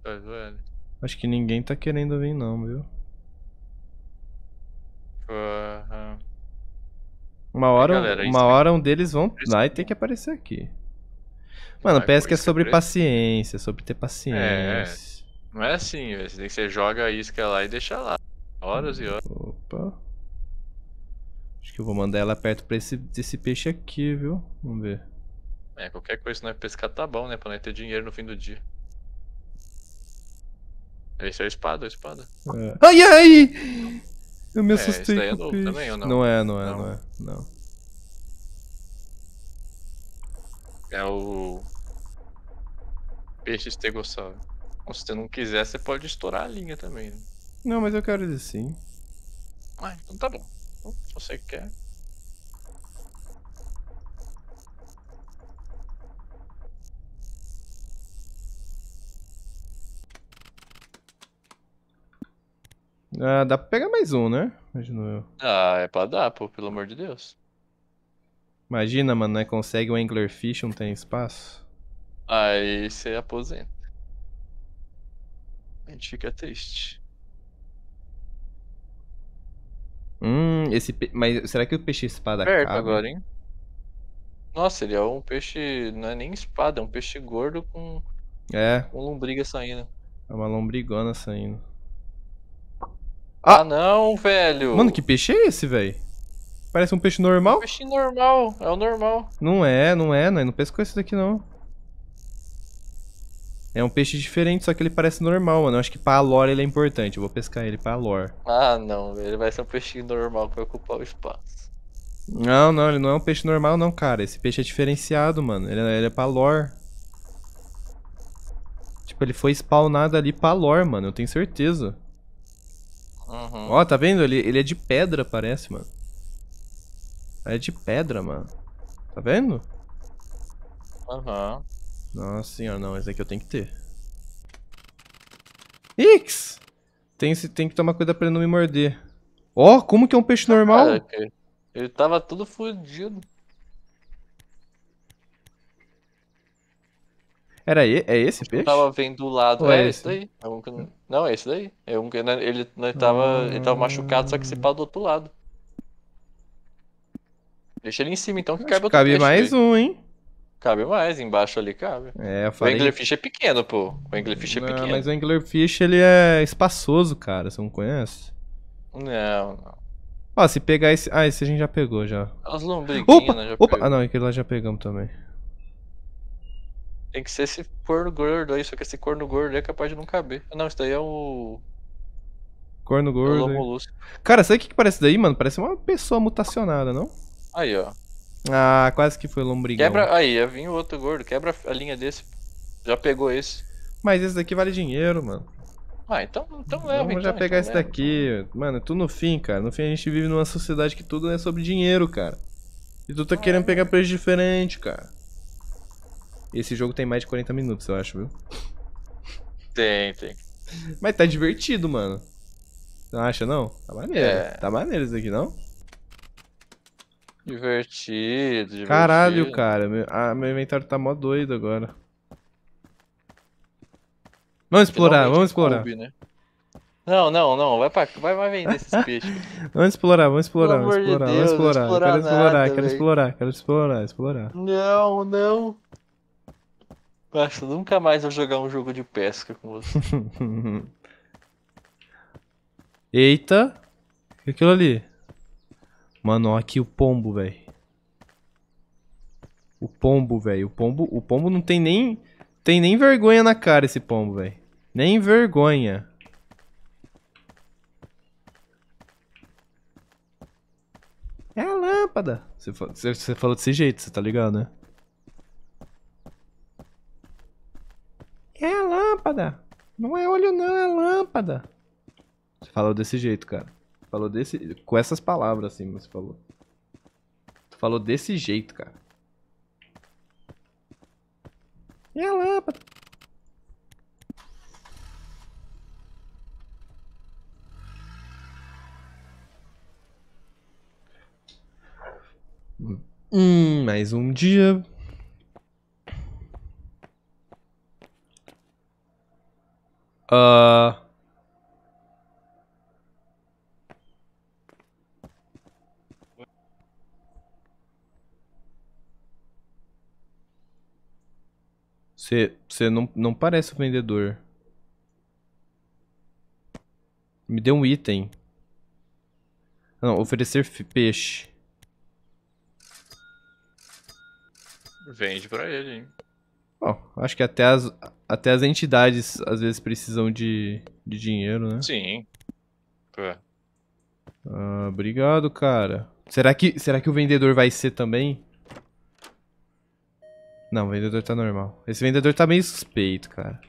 Faz o L. Acho que ninguém tá querendo vir não, viu? Uhum. Uma hora, galera, uma hora um deles vão lá e tem que aparecer aqui. Mano, ah, pesca é sobre paciência, sobre ter paciência. é. é. Não é assim, velho. Você tem que você joga a isca lá e deixa lá. Horas e horas. Opa. Acho que eu vou mandar ela perto pra esse, desse peixe aqui, viu? Vamos ver. É, qualquer coisa que não é pescar tá bom, né? Pra não ter dinheiro no fim do dia. Esse é a é espada, a é espada. É. Ai, ai! Eu me é, assustei. É, esse daí é novo também, ou não? Não é, não é, não, não é. Não. É o. Peixe estegossauro. Se você não quiser, você pode estourar a linha também. Né? Não, mas eu quero dizer sim. Ah, então tá bom. Então, se você quer. Ah, dá pra pegar mais um, né? Imagino eu. Ah, é pra dar, pô, pelo amor de Deus. Imagina, mano, né? Consegue um Anglerfish, não tem espaço. Aí você aposenta a gente fica triste. Hum, esse. Pe... Mas será que o peixe espada Perto agora, hein? Nossa, ele é um peixe. Não é nem espada, é um peixe gordo com. É. Com lombriga saindo. É uma lombrigona saindo. Ah, ah não, velho! Mano, que peixe é esse, velho? Parece um peixe normal? É um peixe normal, é o normal. Não é, não é, não é. Não pescou esse daqui, não. É um peixe diferente, só que ele parece normal, mano. Eu acho que pra lore ele é importante. Eu vou pescar ele pra lore. Ah, não. Ele vai ser um peixe normal que vai ocupar o espaço. Não, não. Ele não é um peixe normal, não, cara. Esse peixe é diferenciado, mano. Ele, é, ele é pra lore. Tipo, ele foi spawnado ali pra lore, mano. Eu tenho certeza. Uhum. Ó, tá vendo? Ele, ele é de pedra, parece, mano. É de pedra, mano. Tá vendo? Aham. Uhum. Nossa senhora, não, esse aqui eu tenho que ter. Ix! Tem, tem que tomar cuidado pra ele não me morder. Ó, oh, como que é um peixe ah, normal? Caraca, ele tava todo fudido. Era e, é esse peixe? Eu tava vendo do lado. é, é esse? daí. É um que... Não, é esse daí. É um que né, ele, ele, né, tava, ele tava machucado, só que se pá do outro lado. Deixa ele em cima então que Acho cabe peixe. cabe mais daí. um, hein? Cabe mais, embaixo ali cabe. É, eu falei... O anglerfish é pequeno, pô. O anglerfish é não, pequeno. Mas o anglerfish, ele é espaçoso, cara. Você não conhece? Não, não. Ó, se pegar esse... Ah, esse a gente já pegou, já. As lombriguinhas, opa, né, já Opa! Pegou. Ah, não, aquele lá já pegamos também. Tem que ser esse corno gordo aí, só que esse corno gordo aí é capaz de não caber. Não, isso daí é o... Corno gordo. É o cara, sabe o que, que parece daí, mano? Parece uma pessoa mutacionada, não? Aí, ó. Ah, quase que foi lombrigão. Quebra. Aí, ia vir o outro gordo. Quebra a linha desse. Já pegou esse. Mas esse daqui vale dinheiro, mano. Ah, então, então leva, Vamos então, já pegar então esse leva. daqui. Mano, tu no fim, cara. No fim a gente vive numa sociedade que tudo é sobre dinheiro, cara. E tu tá ah, querendo é, pegar né? preço diferente, cara. Esse jogo tem mais de 40 minutos, eu acho, viu? Tem, tem. Mas tá divertido, mano. Não acha, não? Tá maneiro. É. Tá maneiro isso aqui, não? Divertido, divertido. Caralho, cara. Meu, a, ah, meu inventário tá mó doido agora. Vamos explorar, Finalmente vamos explorar. né? Não, não, não. Vai, pra, vai, vai vender esses *laughs* peixes. vamos explorar, vamos explorar, vamos explorar, de Deus, vamos explorar. explorar quero explorar, nada, quero véio. explorar, quero explorar, explorar. Não, não. Basta, nunca mais vou jogar um jogo de pesca com você. *laughs* Eita! O que é Aquilo ali. Mano, aqui o pombo, velho. O pombo, velho. O pombo, o pombo não tem nem tem nem vergonha na cara esse pombo, velho. Nem vergonha. É a lâmpada. Você, você, você falou desse jeito, você tá ligado, né? É a lâmpada. Não é olho não, é lâmpada. Você falou desse jeito, cara falou desse... Com essas palavras, assim, você falou. Tu falou desse jeito, cara. E a lâmpada? Hum, mais um dia. Uh... Você, você não, não parece o vendedor. Me deu um item. Não, oferecer peixe. Vende pra ele, hein? Bom, acho que até as, até as entidades às vezes precisam de, de dinheiro, né? Sim. É. Ah, obrigado, cara. Será que, será que o vendedor vai ser também? Não, o vendedor tá normal. Esse vendedor tá meio suspeito, cara.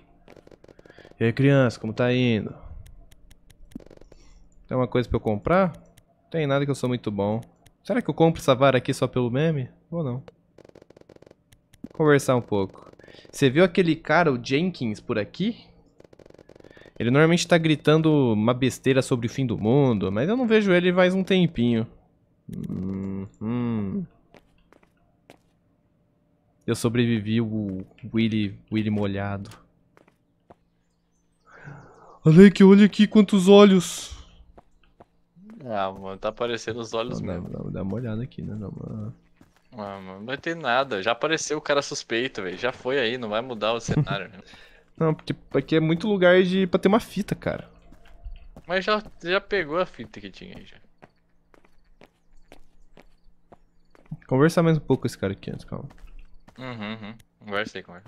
E aí, criança, como tá indo? Tem uma coisa pra eu comprar? Tem nada que eu sou muito bom. Será que eu compro essa vara aqui só pelo meme? Ou não? Conversar um pouco. Você viu aquele cara, o Jenkins, por aqui? Ele normalmente tá gritando uma besteira sobre o fim do mundo, mas eu não vejo ele faz um tempinho. Hum... Eu sobrevivi o Willy, Willy molhado. Alec, olha aqui quantos olhos. Ah, mano, tá aparecendo os olhos não, mesmo. Não, dá uma olhada aqui, né? Não, mano. Ah, mano, não vai ter nada. Já apareceu o cara suspeito, velho. Já foi aí, não vai mudar o cenário. Né? *laughs* não, porque aqui é muito lugar de pra ter uma fita, cara. Mas já, já pegou a fita que tinha aí, já. Conversar mais um pouco com esse cara aqui antes, calma. Uhum, uhum. Agora sei é.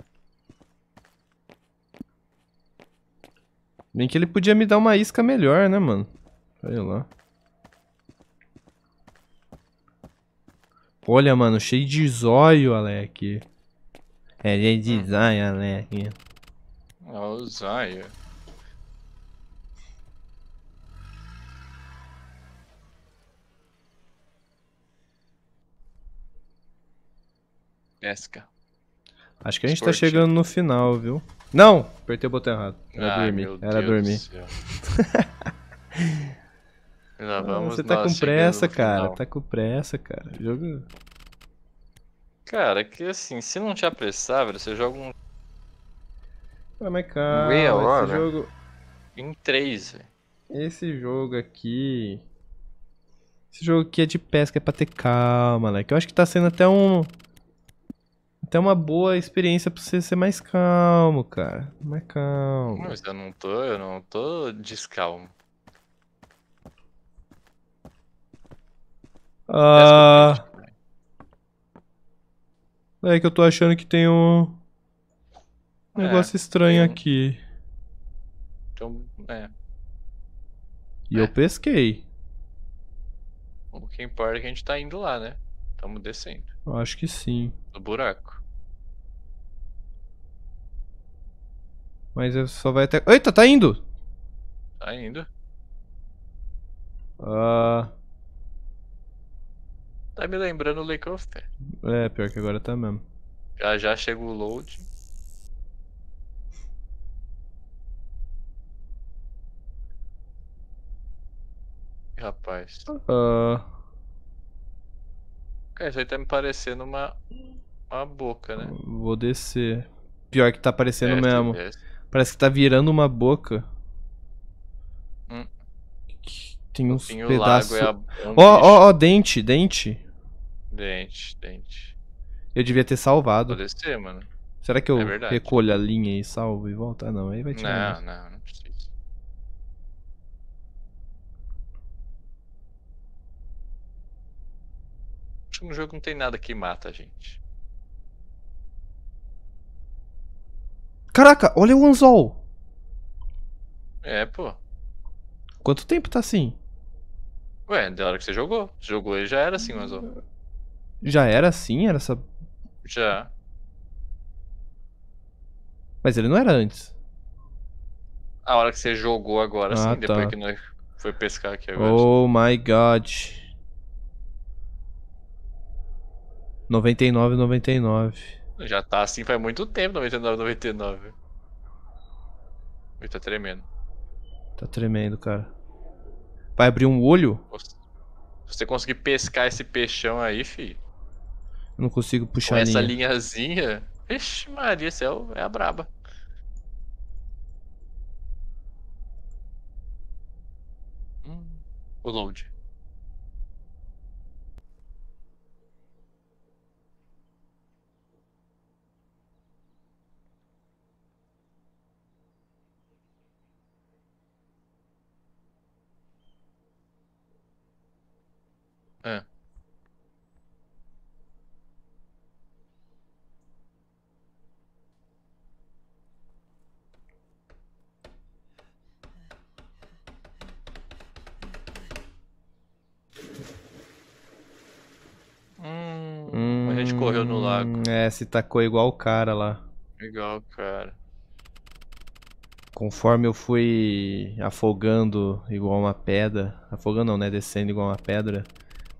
Bem que ele podia me dar uma isca melhor, né, mano? Olha lá. Olha, mano, cheio de zóio, Alec. É, cheio de hum. zóio, Alec. Olha o zóio. Jéssica. Acho que a gente tá Esportivo. tá chegando no final, viu? Não! Apertei o botão errado. Era ah, dormir. Era Deus dormir. Lá *laughs* vamos Você tá com pressa, cara. Tá com pressa, cara. Jogo. Cara, que assim, se não te apressar, velho, você joga um. Ah, mas calma, Way esse jogo. Em 3, velho. Esse jogo aqui. Esse jogo aqui é de pesca, é pra ter calma, né? Que eu acho que tá sendo até um. Então é uma boa experiência pra você ser mais calmo, cara. Mais calmo. Mas eu não tô, eu não tô descalmo. Ah. É que eu tô achando que tem um. um é, negócio estranho tem... aqui. Então, é. E é. eu pesquei. O que importa é que a gente tá indo lá, né? Tamo descendo. Eu acho que sim do buraco. Mas eu só vai até. Eita, tá indo! Tá indo. Ah. Tá me lembrando o Lecoaster. É, pior que agora tá mesmo. Já já chega o load. Rapaz. Ah. Cara, isso aí tá me parecendo uma a boca, né? Vou descer. Pior que tá aparecendo mesmo. Parece que tá virando uma boca. Hum. Tem uns Tem é pedaços. Ó, ó, ó, dente, dente. Dente, dente. Eu devia ter salvado. descer, mano. Será que eu é recolho a linha e salvo e volto? Ah, não, aí vai tirar. Não, mais. não, não precisa. Acho que no jogo não tem nada que mata a gente. Caraca, olha o anzol. É, pô. Quanto tempo tá assim? Ué, da hora que você jogou. jogou e já era assim o anzol. Já era assim? Era essa. Já. Mas ele não era antes. A hora que você jogou agora, ah, assim, tá. depois que nós foi pescar aqui agora. Oh assim. my god. 99, 99. Já tá assim faz muito tempo, 99, 99. Ele tá tremendo. Tá tremendo, cara. Vai abrir um olho? Se você conseguir pescar esse peixão aí, fi. não consigo puxar Com essa linha. linhazinha. Ixi, Maria, esse é, é a braba. Hum. O load. se tacou igual o cara lá. Igual o cara. Conforme eu fui afogando igual uma pedra, afogando não, né, descendo igual uma pedra,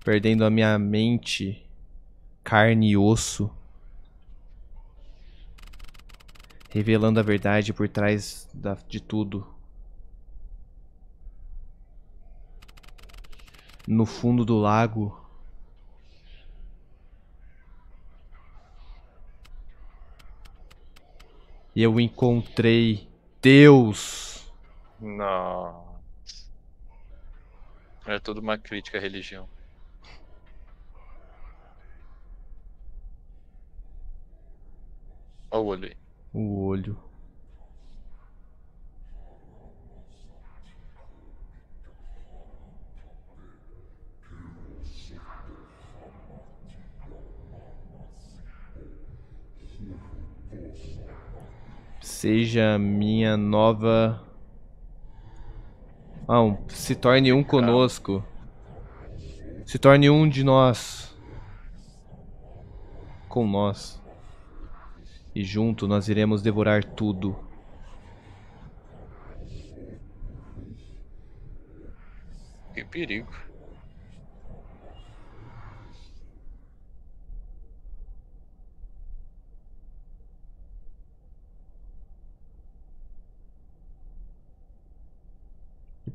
perdendo a minha mente, carne e osso, revelando a verdade por trás da, de tudo. No fundo do lago, E eu encontrei Deus. Não. É tudo uma crítica à religião. Olha o olho O olho. seja minha nova... Ah, um, se torne um conosco. Se torne um de nós. Com nós. E junto nós iremos devorar tudo. Que perigo.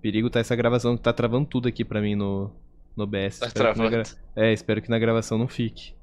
perigo tá essa gravação que tá travando tudo aqui pra mim no, no BS. Tá espero travando. Gra... É, espero que na gravação não fique.